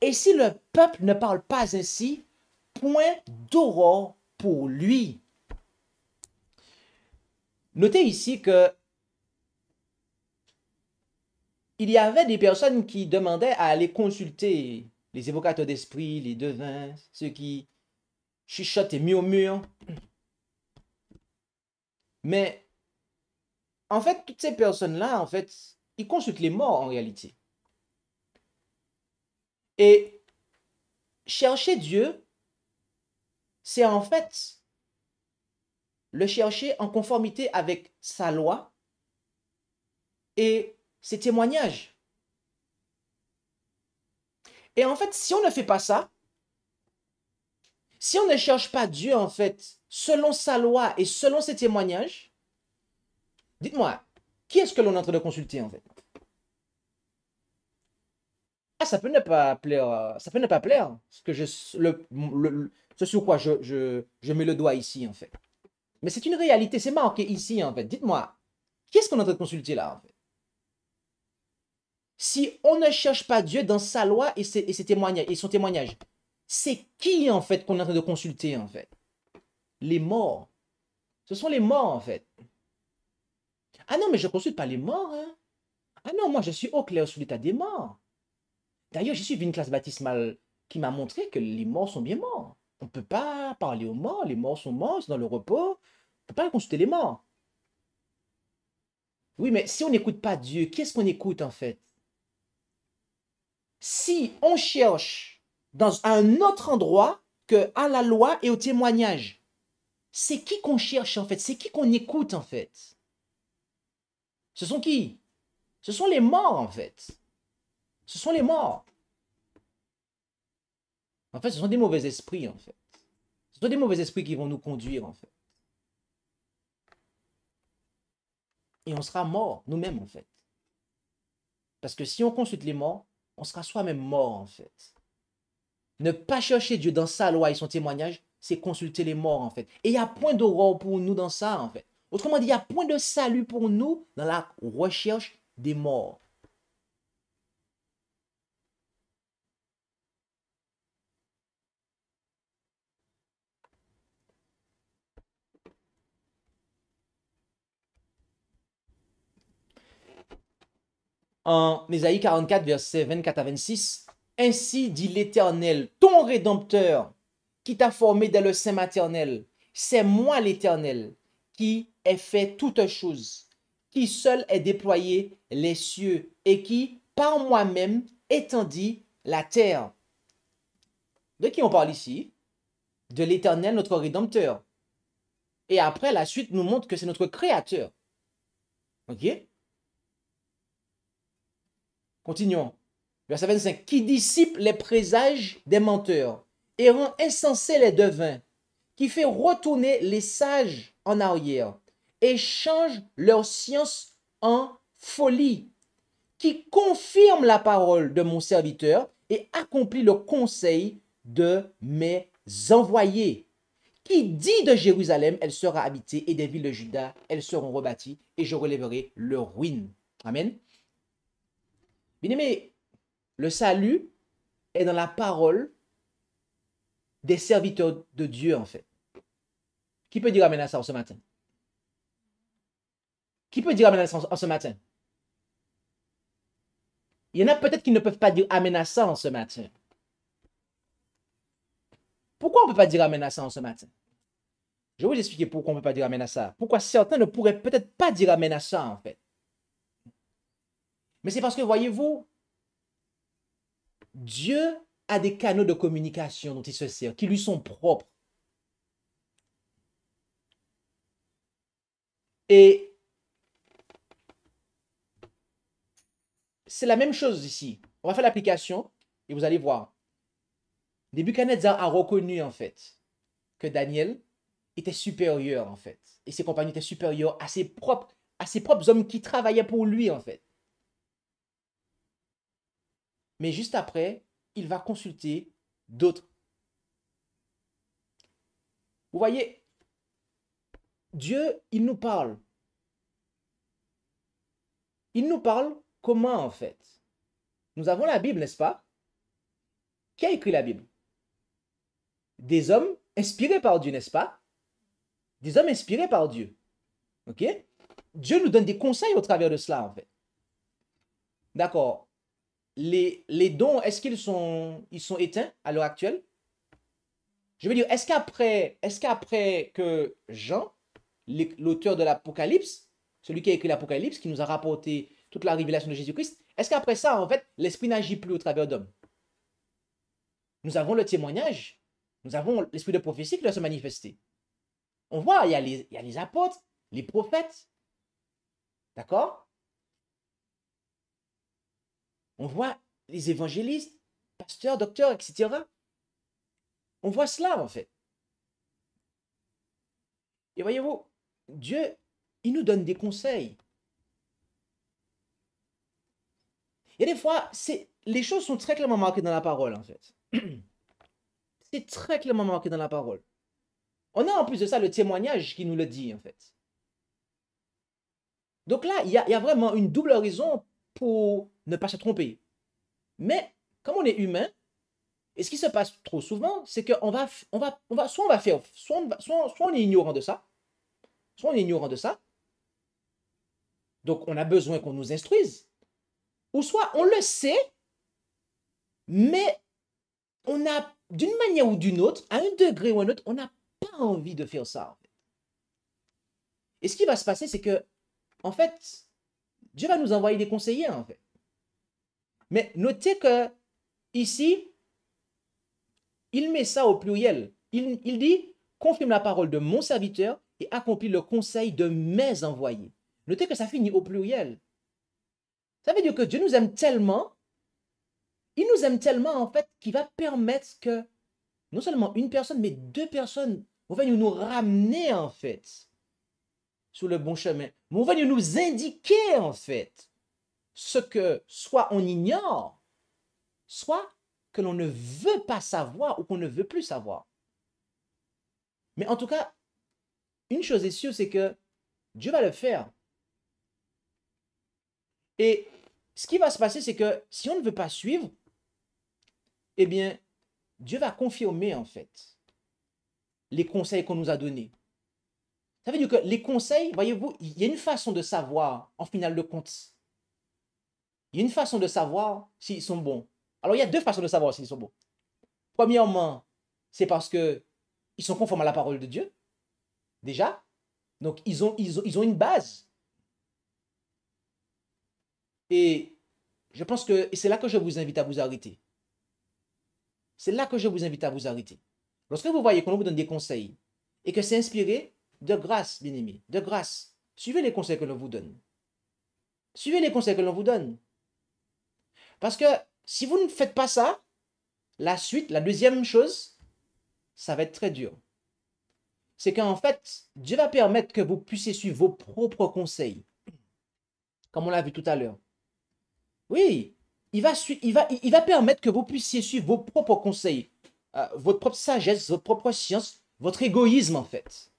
Et si le peuple ne parle pas ainsi, point d'aurore pour lui. Notez ici que il y avait des personnes qui demandaient à aller consulter les évocateurs d'esprit, les devins, ceux qui chuchotent et murmurent. Mais en fait, toutes ces personnes-là, en fait, ils consultent les morts en réalité. Et chercher Dieu, c'est en fait le chercher en conformité avec sa loi et ses témoignages. Et en fait, si on ne fait pas ça, si on ne cherche pas Dieu, en fait, selon sa loi et selon ses témoignages, dites-moi, qui est-ce que l'on est en train de consulter, en fait ah, ça peut ne pas plaire, euh, ça peut ne pas plaire, ce, que je, sur quoi je mets le doigt ici, en fait. Mais c'est une réalité, c'est marqué ici en fait. Dites-moi, est ce qu'on est en train de consulter là en fait Si on ne cherche pas Dieu dans sa loi et, ses, témoignages, son témoignage, c'est qui en fait qu'on est en train de consulter en fait Les morts. Ce sont les morts en fait. Ah non, mais je ne consulte pas les morts. Hein. Ah non, moi je suis au clair sur l'état des morts. D'ailleurs, j'ai suivi une classe baptismale qui m'a montré que les morts sont bien morts. On ne peut pas parler aux morts, les morts sont morts, c'est dans le repos. On ne peut pas consulter les morts. Oui, mais si on n'écoute pas Dieu, qu'est-ce qu'on écoute en fait Si on cherche dans un autre endroit que à la loi et au témoignage, c'est qui qu'on cherche en fait C'est qui qu'on écoute en fait Ce sont qui Ce sont les morts en fait. Ce sont les morts. En fait, ce sont des mauvais esprits, en fait. Ce sont des mauvais esprits qui vont nous conduire, en fait. Et on sera mort, nous-mêmes, en fait. Parce que si on consulte les morts, on sera soi-même mort, en fait. Ne pas chercher Dieu dans sa loi et son témoignage, c'est consulter les morts, en fait. Et il n'y a point d'aurore pour nous dans ça, en fait. Autrement dit, il n'y a point de salut pour nous dans la recherche des morts. en Ésaïe 44, verset 24 à 26. Ainsi dit l'Éternel, ton Rédempteur, qui t'a formé dans le sein maternel. C'est moi l'Éternel qui ai fait toutes choses, qui seul ai déployé les cieux et qui, par moi-même, étendit la terre. De qui on parle ici De l'Éternel, notre Rédempteur. Et après, la suite nous montre que c'est notre Créateur. OK Continuons. Verset 25. Qui dissipe les présages des menteurs et rend insensés les devins, qui fait retourner les sages en arrière et change leur science en folie, qui confirme la parole de mon serviteur et accomplit le conseil de mes envoyés, qui dit de Jérusalem, elle sera habitée, et des villes de Juda, elles seront rebâties, et je relèverai leur ruine. Amen. Bien-aimé, le salut est dans la parole des serviteurs de Dieu, en fait. Qui peut dire Amen à ça ce matin Qui peut dire Amen à ça en ce matin Il y en a peut-être qui ne peuvent pas dire Amen à ça en ce matin. Pourquoi on ne peut pas dire Amen à ça en ce matin Je vais vous expliquer pourquoi on ne peut pas dire Amen à ça. Pourquoi certains ne pourraient peut-être pas dire Amen à ça, en fait. Mais c'est parce que, voyez-vous, Dieu a des canaux de communication dont il se sert, qui lui sont propres. Et c'est la même chose ici. On va faire l'application et vous allez voir. Nebuchadnezzar a reconnu en fait que Daniel était supérieur en fait. Et ses compagnons étaient supérieurs à ses propres, à ses propres hommes qui travaillaient pour lui en fait. Mais juste après, il va consulter d'autres. Vous voyez, Dieu, il nous parle. Il nous parle comment en fait Nous avons la Bible, n'est-ce pas Qui a écrit la Bible Des hommes inspirés par Dieu, n'est-ce pas Des hommes inspirés par Dieu. OK Dieu nous donne des conseils au travers de cela en fait. D'accord les, dons, est-ce qu'ils sont, ils sont éteints à l'heure actuelle Je veux dire, est-ce qu'après est qu'après que Jean, l'auteur de l'Apocalypse, celui qui a écrit l'Apocalypse, qui nous a rapporté toute la révélation de Jésus-Christ, est-ce qu'après ça, en fait, l'Esprit n'agit plus au travers d'hommes Nous avons le témoignage, nous avons l'Esprit de prophétie qui doit se manifester. On voit, il il y a les apôtres, les prophètes, d'accord on voit les évangélistes, pasteurs, docteurs, etc. On voit cela en fait. Et voyez-vous, Dieu, il nous donne des conseils. Et des fois, c'est, les choses sont très clairement marquées dans la parole, en fait. C'est très clairement marqué dans la parole. On a en plus de ça le témoignage qui nous le dit, en fait. Donc là, il y, y a, vraiment une double raison pour ne pas se tromper. Mais comme on est humain, et ce qui se passe trop souvent, c'est qu'on va, on va, on va, soit on va faire, soit on, soit, on est ignorant de ça, soit on est ignorant de ça. Donc on a besoin qu'on nous instruise. Ou soit on le sait, mais on a, d'une manière ou d'une autre, à un degré ou à un autre, on n'a pas envie de faire ça. Et ce qui va se passer, c'est que, en fait, Dieu va nous envoyer des conseillers, en fait. Mais notez que ici, il met ça au pluriel. Il, dit, confirme la parole de mon serviteur et accomplis le conseil de mes envoyés. Notez que ça finit au pluriel. Ça veut dire que Dieu nous aime tellement, il nous aime tellement en fait qu'il va permettre que non seulement une personne, mais deux personnes vont venir nous ramener en fait sur le bon chemin. Mais on va nous indiquer, en fait, ce que soit on ignore, soit que l'on ne veut pas savoir ou qu'on ne veut plus savoir. Mais en tout cas, une chose est sûre, c'est que Dieu va le faire. Et ce qui va se passer, c'est que si on ne veut pas suivre, eh bien, Dieu va confirmer en fait les conseils qu'on nous a donnés. Ça veut dire que les conseils, voyez-vous, il y a une façon de savoir, en final de compte. Il y a une façon de savoir s'ils sont bons. Alors, il y a deux façons de savoir s'ils sont bons. Premièrement, c'est parce qu'ils sont conformes à la parole de Dieu, déjà. Donc, ils ont, ils ont, ils ont une base. Et je pense que c'est là que je vous invite à vous arrêter. C'est là que je vous invite à vous arrêter. Lorsque vous voyez qu'on vous donne des conseils et que c'est inspiré, de grâce, bien de grâce. Suivez les conseils que l'on vous donne. Suivez les conseils que l'on vous donne. Parce que si vous ne faites pas ça, la suite, la deuxième chose, ça va être très dur. C'est qu'en fait, Dieu va permettre que vous puissiez suivre vos propres conseils. Comme on l'a vu tout à l'heure. Oui, il va, il, va, il va permettre que vous puissiez suivre vos propres conseils, euh, votre propre sagesse, votre propre science, votre égoïsme en fait.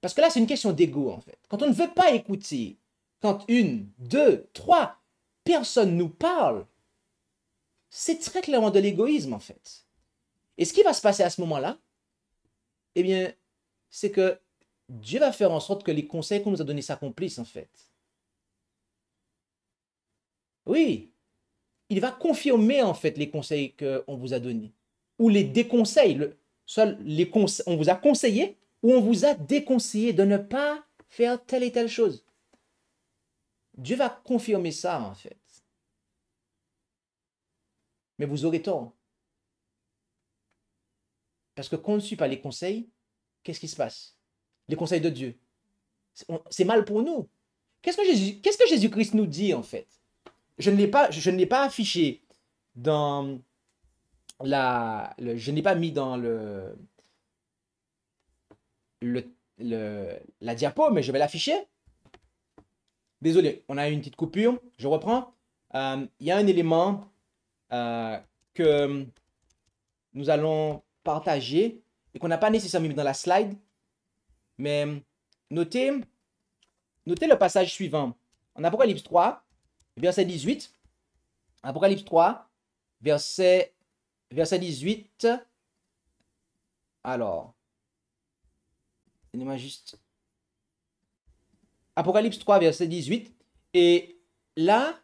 Parce que là, c'est une question d'ego, en fait. Quand on ne veut pas écouter, quand une, deux, trois personnes nous parlent, c'est très clairement de l'égoïsme, en fait. Et ce qui va se passer à ce moment-là, eh bien, c'est que Dieu va faire en sorte que les conseils qu'on nous a donnés s'accomplissent, en fait. Oui, il va confirmer, en fait, les conseils qu'on vous a donnés, ou les déconseils. Le, les on vous a conseillé, où on vous a déconseillé de ne pas faire telle et telle chose. Dieu va confirmer ça, en fait. Mais vous aurez tort. Parce que quand on ne suit pas les conseils, qu'est-ce qui se passe Les conseils de Dieu. C'est mal pour nous. Qu'est-ce que Jésus-Christ ce que Jésus -Christ nous dit, en fait Je ne l'ai pas, je, pas affiché dans la... je ne l'ai pas mis dans le, la diapo, mais je vais l'afficher. Désolé, on a eu une petite coupure. Je reprends. Euh, il y a un élément euh, que nous allons partager et qu'on n'a pas nécessairement mis dans la slide. Mais notez, notez le passage suivant. En Apocalypse 3, verset 18. Apocalypse 3, verset, verset 18. Alors, Apocalypse 3, verset 18. Et là,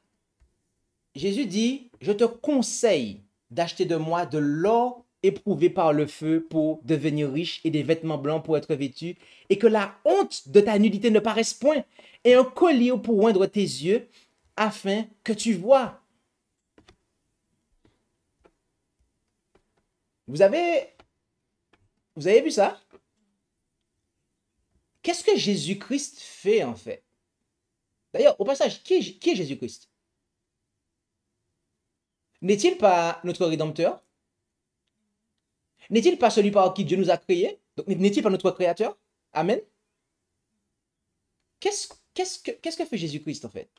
Jésus dit, je te conseille d'acheter de moi de l'or éprouvé par le feu pour devenir riche et des vêtements blancs pour être vêtu, et que la honte de ta nudité ne paraisse point, et un collier pour oindre tes yeux, afin que tu vois. Vous avez, vous avez vu ça Qu'est-ce que Jésus-Christ fait en fait D'ailleurs, au passage, qui est, Jésus-Christ N'est-il pas notre Rédempteur N'est-il pas celui par qui Dieu nous a créés Donc n'est-il pas notre Créateur Amen. Qu'est-ce que, que fait Jésus-Christ en fait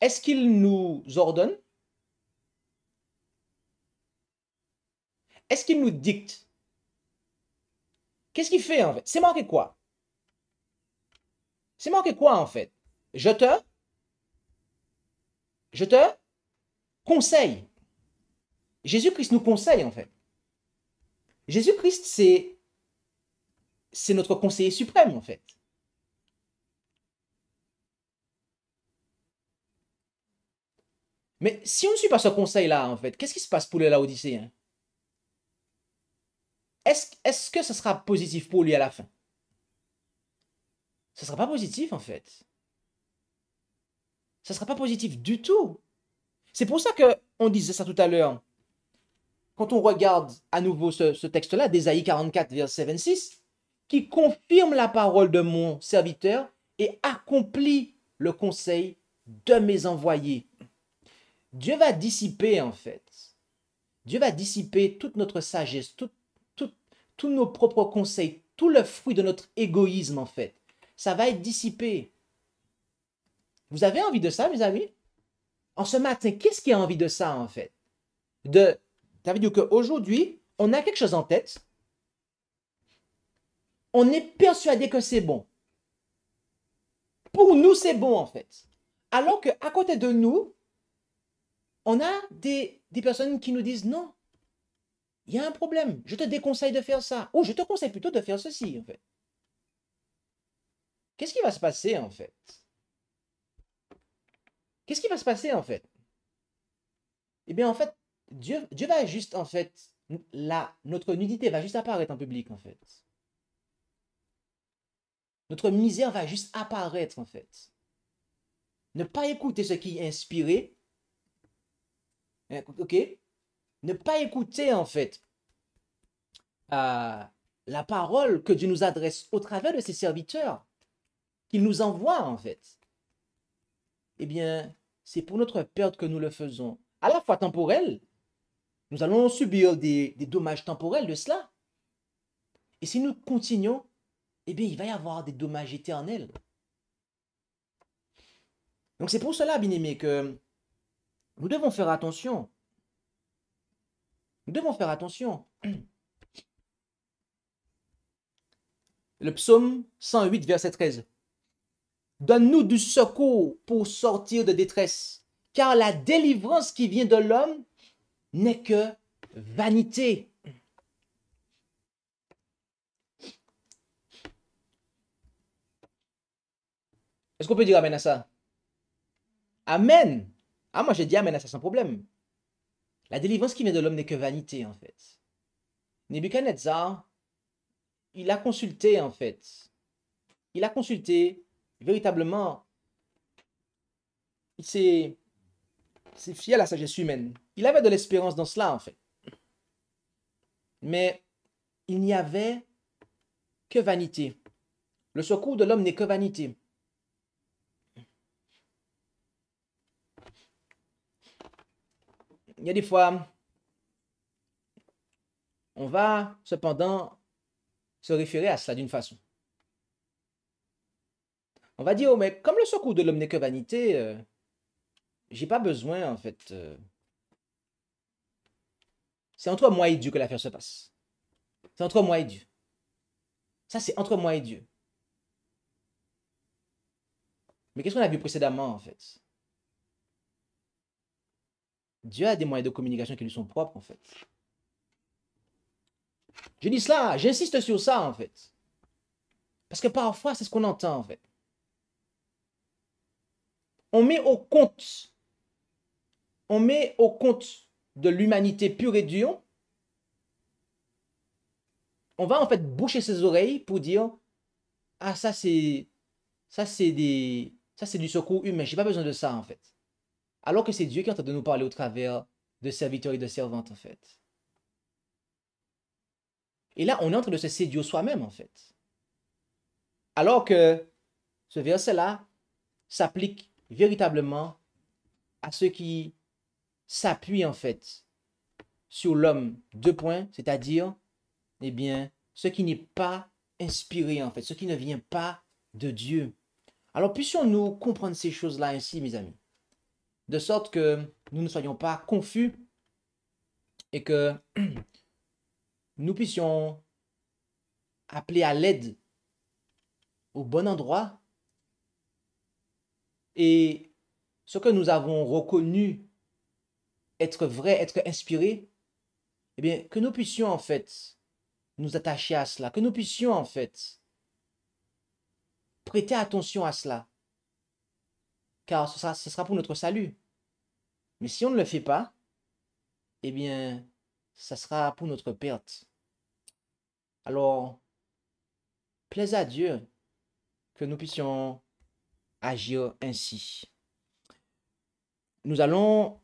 Est-ce qu'il nous ordonne Est-ce qu'il nous dicte Qu'est-ce qu'il fait en fait C'est marqué quoi c'est manqué quoi en fait Je te. Je te conseille. Jésus-Christ nous conseille en fait. Jésus-Christ, c'est. C'est notre conseiller suprême en fait. Mais si on ne suit pas ce conseil-là, en fait, qu'est-ce qui se passe pour les Laodicéens Est-ce est que ce sera positif pour lui à la fin ne sera pas positif en fait. ne sera pas positif du tout. C'est pour ça que on disait ça tout à l'heure. Quand on regarde à nouveau ce, texte-là, d'Ésaïe 44, verset 76, qui confirme la parole de mon serviteur et accomplit le conseil de mes envoyés. Dieu va dissiper en fait. Dieu va dissiper toute notre sagesse, tous nos propres conseils, tout le fruit de notre égoïsme en fait ça va être dissipé. Vous avez envie de ça, mes amis? En ce matin, qu'est-ce qui a envie de ça, en fait? De, ça veut dire qu'aujourd'hui, on a quelque chose en tête. On est persuadé que c'est bon. Pour nous, c'est bon, en fait. Alors qu'à côté de nous, on a des, des personnes qui nous disent non, il y a un problème, je te déconseille de faire ça. Ou je te conseille plutôt de faire ceci, en fait. Qu'est-ce qui va se passer en fait Qu'est-ce qui va se passer en fait Eh bien en fait, Dieu, Dieu va juste en fait, la, notre nudité va juste apparaître en public en fait. Notre misère va juste apparaître en fait. Ne pas écouter ce qui est inspiré. Ok Ne pas écouter en fait euh, la parole que Dieu nous adresse au travers de ses serviteurs qu'il nous envoie en fait, eh bien, c'est pour notre perte que nous le faisons. À la fois temporel, nous allons subir des, dommages temporels de cela. Et si nous continuons, eh bien, il va y avoir des dommages éternels. Donc c'est pour cela, bien aimé, que nous devons faire attention. Nous devons faire attention. Le psaume 108, verset 13. Donne-nous du secours pour sortir de détresse, car la délivrance qui vient de l'homme n'est que vanité. Est-ce qu'on peut dire Amen à ça? Amen. Ah, moi j'ai dit Amen à ça sans problème. La délivrance qui vient de l'homme n'est que vanité, en fait. Nebuchadnezzar, il a consulté, en fait. Il a consulté véritablement, il s'est à la sagesse humaine. Il avait de l'espérance dans cela, en fait. Mais il n'y avait que vanité. Le secours de l'homme n'est que vanité. Il y a des fois, on va cependant se référer à cela d'une façon on va dire oh mais comme le secours de l'homme n'est que vanité, euh, j'ai pas besoin en fait. Euh. C'est entre moi et Dieu que l'affaire se passe. C'est entre moi et Dieu. Ça, c'est entre moi et Dieu. Mais qu'est-ce qu'on a vu précédemment en fait Dieu a des moyens de communication qui lui sont propres en fait. Je dis cela, j'insiste sur ça en fait. Parce que parfois, c'est ce qu'on entend en fait on met au compte, on met au compte de l'humanité pure et dure, on va en fait boucher ses oreilles pour dire ah ça c'est ça c'est des ça c'est du secours humain, j'ai pas besoin de ça en fait. Alors que c'est Dieu qui est en train de nous parler au travers de serviteurs et de servantes en fait. Et là, on est en train de se séduire soi-même en fait. Alors que ce verset-là s'applique véritablement à ceux qui s'appuient en fait sur l'homme. Deux points, c'est-à-dire, eh bien, ce qui n'est pas inspiré en fait, ce qui ne vient pas de Dieu. Alors puissions-nous comprendre ces choses-là ainsi, mes amis, de sorte que nous ne soyons pas confus et que nous puissions appeler à l'aide au bon endroit et ce que nous avons reconnu être vrai, être inspiré, eh bien, que nous puissions en fait nous attacher à cela, que nous puissions en fait prêter attention à cela, car ce sera, sera pour notre salut. Mais si on ne le fait pas, eh bien, ça sera pour notre perte. Alors, plaise à Dieu que nous puissions agir ainsi. Nous allons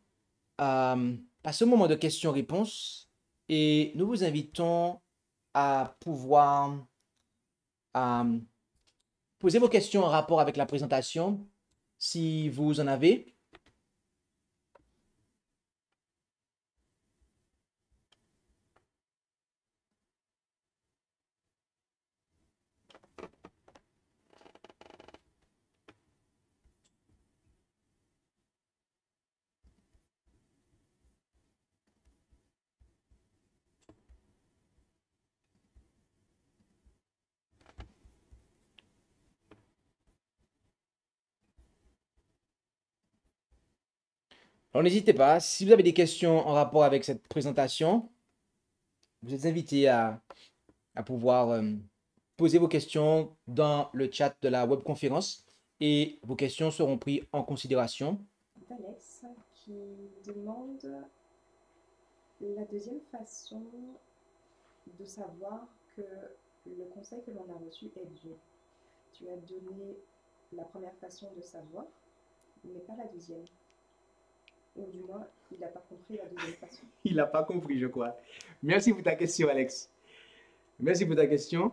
euh, passer au moment de questions-réponses et nous vous invitons à pouvoir euh, poser vos questions en rapport avec la présentation si vous en avez. n'hésitez pas, si vous avez des questions en rapport avec cette présentation, vous êtes invité à, pouvoir euh, poser vos questions dans le chat de la webconférence et vos questions seront prises en considération. Alex qui demande la deuxième façon de savoir que le conseil que l'on a reçu est Dieu. Tu as donné la première façon de savoir, mais pas la deuxième il n'a pas compris la il pas compris, je crois. Merci pour ta question, Alex. Merci pour ta question.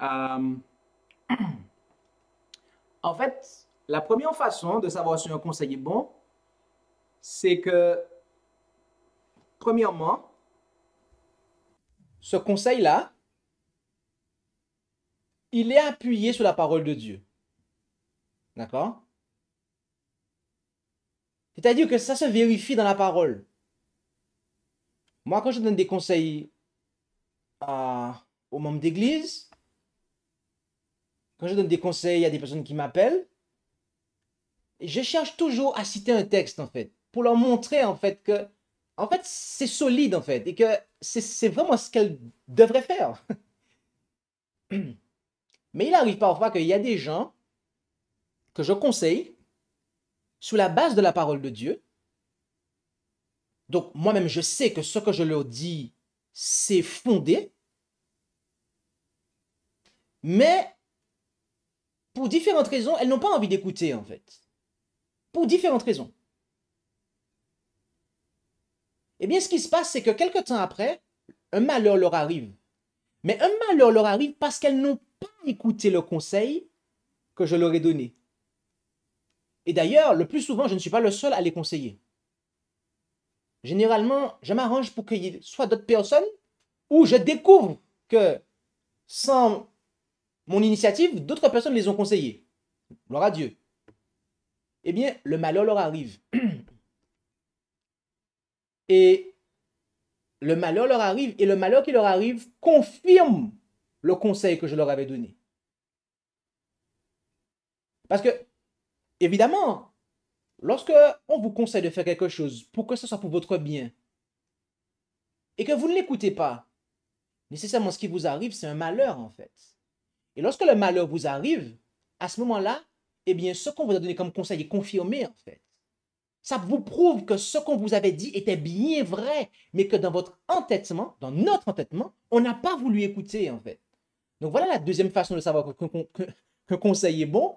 Euh, en fait, la première façon de savoir si un conseil est bon, c'est que, premièrement, ce conseil-là, il est appuyé sur la parole de Dieu. D'accord c'est-à-dire que ça se vérifie dans la parole. Moi, quand je donne des conseils à, aux membres d'église, quand je donne des conseils à des personnes qui m'appellent, je cherche toujours à citer un texte, en fait, pour leur montrer, en fait, que, en fait, c'est solide, en fait, et que c'est vraiment ce qu'elles devraient faire. Mais il arrive parfois qu'il y a des gens que je conseille, sous la base de la parole de Dieu. Donc moi-même, je sais que ce que je leur dis, c'est fondé. Mais pour différentes raisons, elles n'ont pas envie d'écouter, en fait. Pour différentes raisons. Eh bien, ce qui se passe, c'est que quelque temps après, un malheur leur arrive. Mais un malheur leur arrive parce qu'elles n'ont pas écouté le conseil que je leur ai donné. Et d'ailleurs, le plus souvent, je ne suis pas le seul à les conseiller. Généralement, je m'arrange pour qu'il y ait soit d'autres personnes, où je découvre que sans mon initiative, d'autres personnes les ont conseillés. Gloire à Dieu. Eh bien, le malheur leur arrive. Et le malheur leur arrive, et le malheur qui leur arrive confirme le conseil que je leur avais donné. Parce que Évidemment, lorsque on vous conseille de faire quelque chose pour que ce soit pour votre bien et que vous ne l'écoutez pas, nécessairement ce qui vous arrive, c'est un malheur en fait. Et lorsque le malheur vous arrive, à ce moment-là, eh bien, ce qu'on vous a donné comme conseil est confirmé en fait. Ça vous prouve que ce qu'on vous avait dit était bien vrai, mais que dans votre entêtement, dans notre entêtement, on n'a pas voulu écouter en fait. Donc voilà la deuxième façon de savoir qu'un conseil est bon,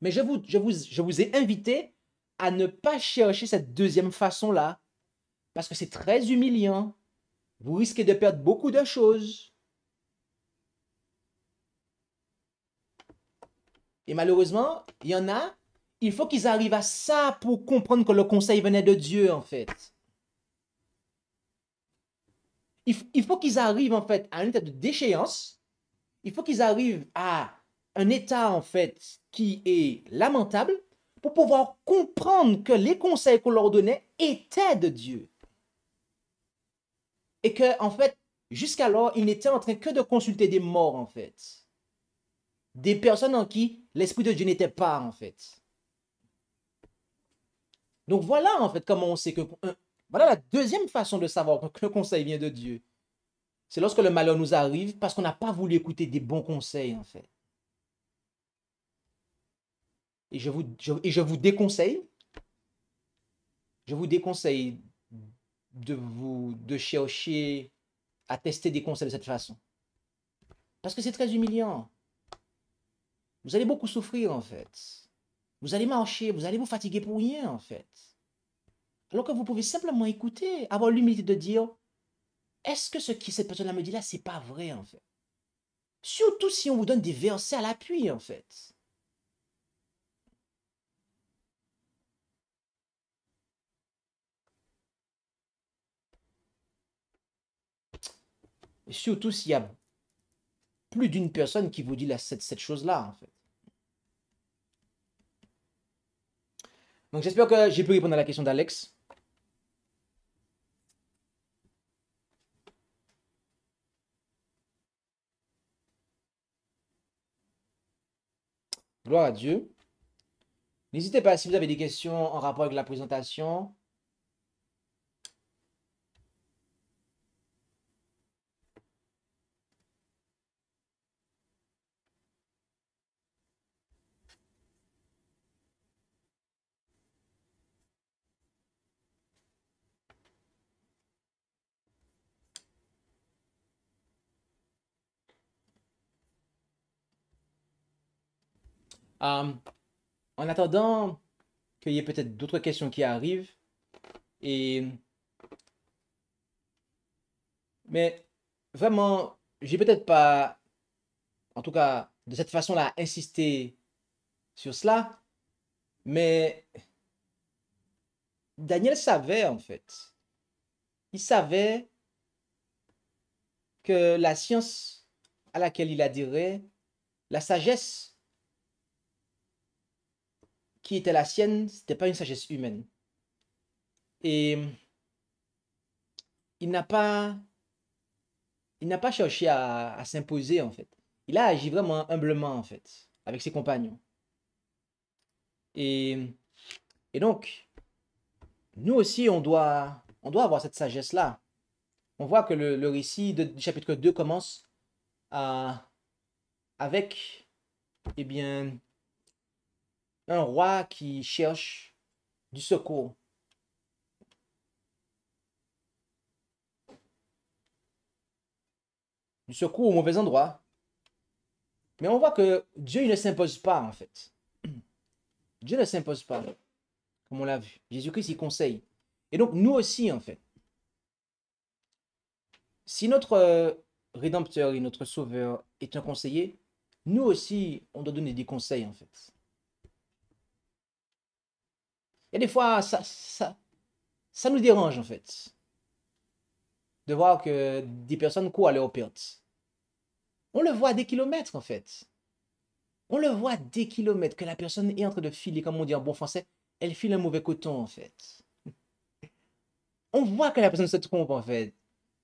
mais je vous, je vous, je vous ai invité à ne pas chercher cette deuxième façon-là, parce que c'est très humiliant. Vous risquez de perdre beaucoup de choses. Et malheureusement, il y en a, il faut qu'ils arrivent à ça pour comprendre que le conseil venait de Dieu, en fait. Il, il faut qu'ils arrivent, en fait, à un état de déchéance. Il faut qu'ils arrivent à un état, en fait, qui est lamentable pour pouvoir comprendre que les conseils qu'on leur donnait étaient de Dieu. Et que, en fait, jusqu'alors, ils n'étaient en train que de consulter des morts, en fait. Des personnes en qui l'Esprit de Dieu n'était pas, en fait. Donc voilà, en fait, comment on sait que... Voilà la deuxième façon de savoir que le conseil vient de Dieu. C'est lorsque le malheur nous arrive parce qu'on n'a pas voulu écouter des bons conseils, en fait et je vous, vous déconseille, je vous déconseille de, vous, de chercher à tester des conseils de cette façon. Parce que c'est très humiliant. Vous allez beaucoup souffrir en fait. Vous allez marcher, vous allez vous fatiguer pour rien en fait. Alors que vous pouvez simplement écouter, avoir l'humilité de dire est-ce que ce que cette personne-là me dit là, c'est pas vrai en fait Surtout si on vous donne des versets à l'appui en fait. surtout s'il y a plus d'une personne qui vous dit la, cette, chose-là, en fait. Donc j'espère que j'ai pu répondre à la question d'Alex. Gloire à Dieu. N'hésitez pas si vous avez des questions en rapport avec la présentation Hum, en attendant qu'il y ait peut-être d'autres questions qui arrivent, et... Mais vraiment, j'ai peut-être pas, en tout cas de cette façon-là, insisté sur cela, mais Daniel savait en fait. Il savait que la science à laquelle il adhérait, la sagesse qui était la sienne, c'était pas une sagesse humaine. Et il n'a pas, il n'a pas cherché à, s'imposer en fait. Il a agi vraiment humblement en fait, avec ses compagnons. Et, et donc, nous aussi, on doit, on doit avoir cette sagesse-là. On voit que le, récit de, du chapitre 2 commence à, avec, eh bien, un roi qui cherche du secours. Du secours au mauvais endroit. Mais on voit que Dieu il ne s'impose pas en fait. Dieu ne s'impose pas, comme on l'a vu. Jésus-Christ, il conseille. Et donc nous aussi en fait. Si notre euh, Rédempteur et notre Sauveur est un conseiller, nous aussi, on doit donner des conseils en fait. Il y a des fois, ça, ça, nous dérange en fait. De voir que des personnes courent à leur perte. On le voit à des kilomètres en fait. On le voit à des kilomètres que la personne est en train de filer, comme on dit en bon français, elle file un mauvais coton en fait. On voit que la personne se trompe en fait.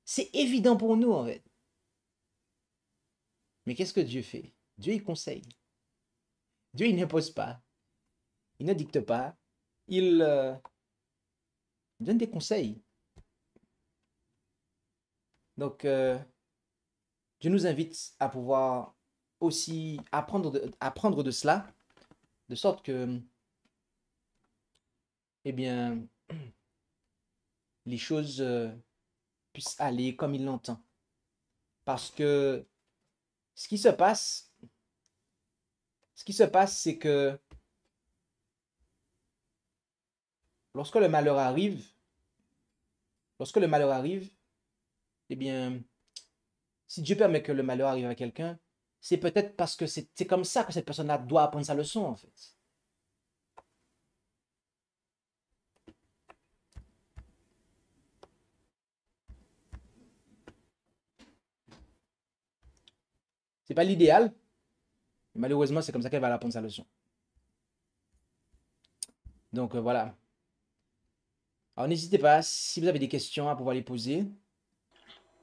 C'est évident pour nous en fait. Mais qu'est-ce que Dieu fait Dieu il conseille. Dieu il n'impose pas. Il ne dicte pas il euh, donne des conseils. Donc, je euh, nous invite à pouvoir aussi apprendre de, cela, de sorte que, eh bien, les choses euh, puissent aller comme il l'entend. Parce que ce qui se passe, ce qui se passe, c'est que lorsque le malheur arrive, lorsque le malheur arrive, eh bien, si Dieu permet que le malheur arrive à quelqu'un, c'est peut-être parce que c'est comme ça que cette personne-là doit apprendre sa leçon, en fait. C'est pas l'idéal. Malheureusement, c'est comme ça qu'elle va apprendre sa leçon. Donc euh, voilà. Alors n'hésitez pas, si vous avez des questions, à pouvoir les poser.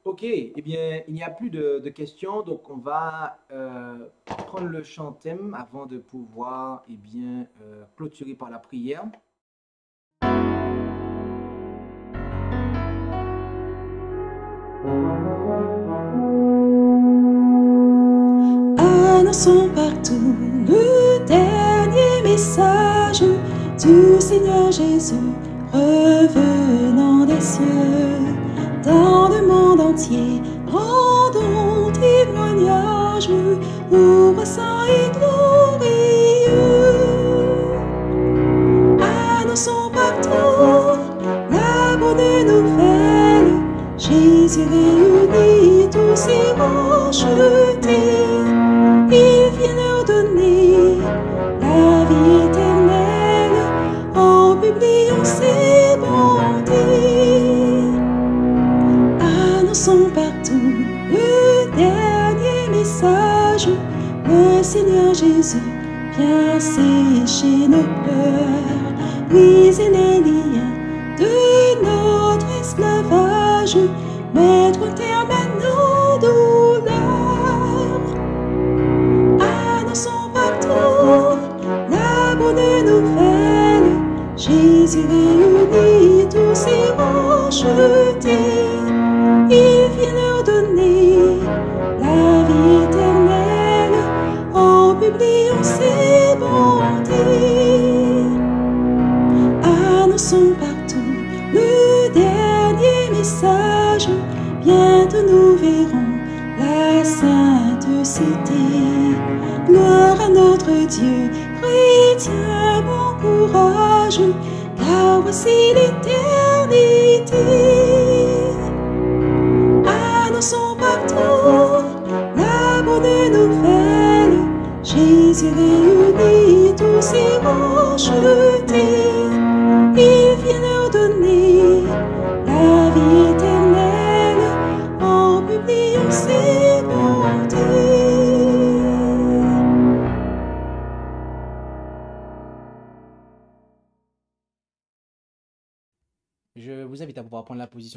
Ok, eh bien, il n'y a plus de, questions, donc on va euh, prendre le chant thème avant de pouvoir eh bien, euh, clôturer par la prière. Annonçons partout le dernier message du Seigneur Jésus revenant des cieux, dans le monde entier, rendons témoignage, ouvre saint et glorieux. Annonçons partout la bonne nouvelle, Jésus réunit tous ses branches. Jésus, viens sécher nos pleurs, Oui, les liens de notre esclavage, mettre un terme à nous.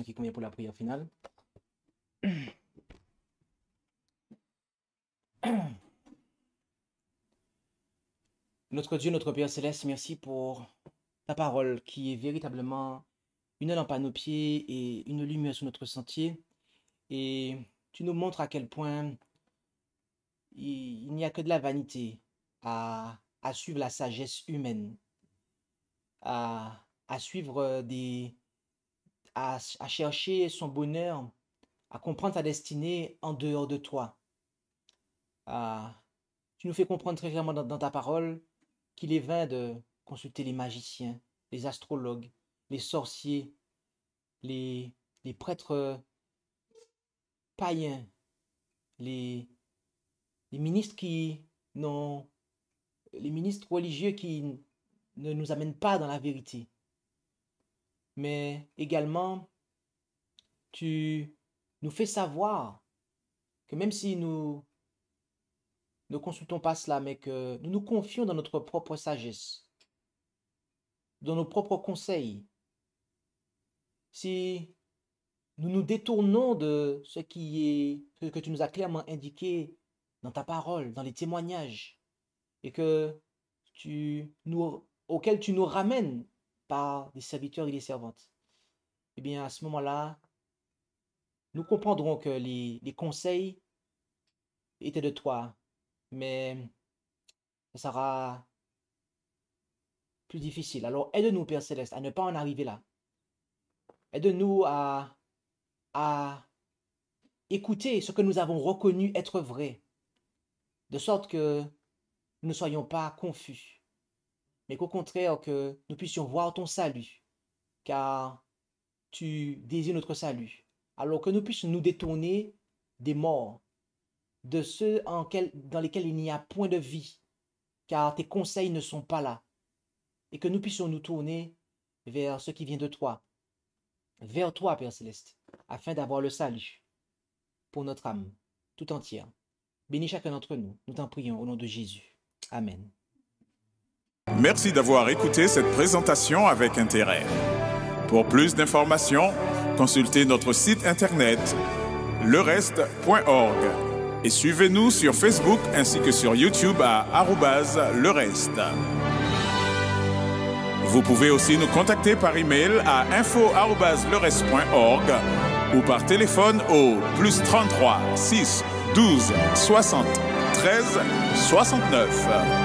qui convient pour la prière finale. Notre Dieu, notre Père céleste, merci pour ta parole qui est véritablement une lampe à nos pieds et une lumière sur notre sentier. Et tu nous montres à quel point il, n'y a que de la vanité à, suivre la sagesse humaine, à suivre des, à, chercher son bonheur, à comprendre ta destinée en dehors de toi. Ah, tu nous fais comprendre très clairement dans, ta parole qu'il est vain de consulter les magiciens, les astrologues, les sorciers, les, prêtres païens, ministres qui les ministres religieux qui ne nous amènent pas dans la vérité mais également tu nous fais savoir que même si nous ne consultons pas cela, mais que nous nous confions dans notre propre sagesse, dans nos propres conseils, si nous nous détournons de ce qui est que tu nous as clairement indiqué dans ta parole, dans les témoignages, et que tu nous auquel tu nous ramènes par des serviteurs et les servantes, eh bien à ce moment-là, nous comprendrons que les, conseils étaient de toi, mais ça sera plus difficile. Alors aide-nous, Père Céleste, à ne pas en arriver là. Aide-nous à, à écouter ce que nous avons reconnu être vrai, de sorte que nous ne soyons pas confus mais qu'au contraire que nous puissions voir ton salut, car tu désires notre salut, alors que nous puissions nous détourner des morts, de ceux dans lesquels il n'y a point de vie, car tes conseils ne sont pas là, et que nous puissions nous tourner vers ce qui vient de toi, vers toi, Père Céleste, afin d'avoir le salut pour notre âme tout entière. Bénis chacun d'entre nous, nous t'en prions au nom de Jésus. Amen. Merci d'avoir écouté cette présentation avec intérêt. Pour plus d'informations, consultez notre site internet lereste.org et suivez-nous sur Facebook ainsi que sur YouTube à arrobase Vous pouvez aussi nous contacter par email à info@lereste.org ou par téléphone au plus 33 6 12 60 13 69.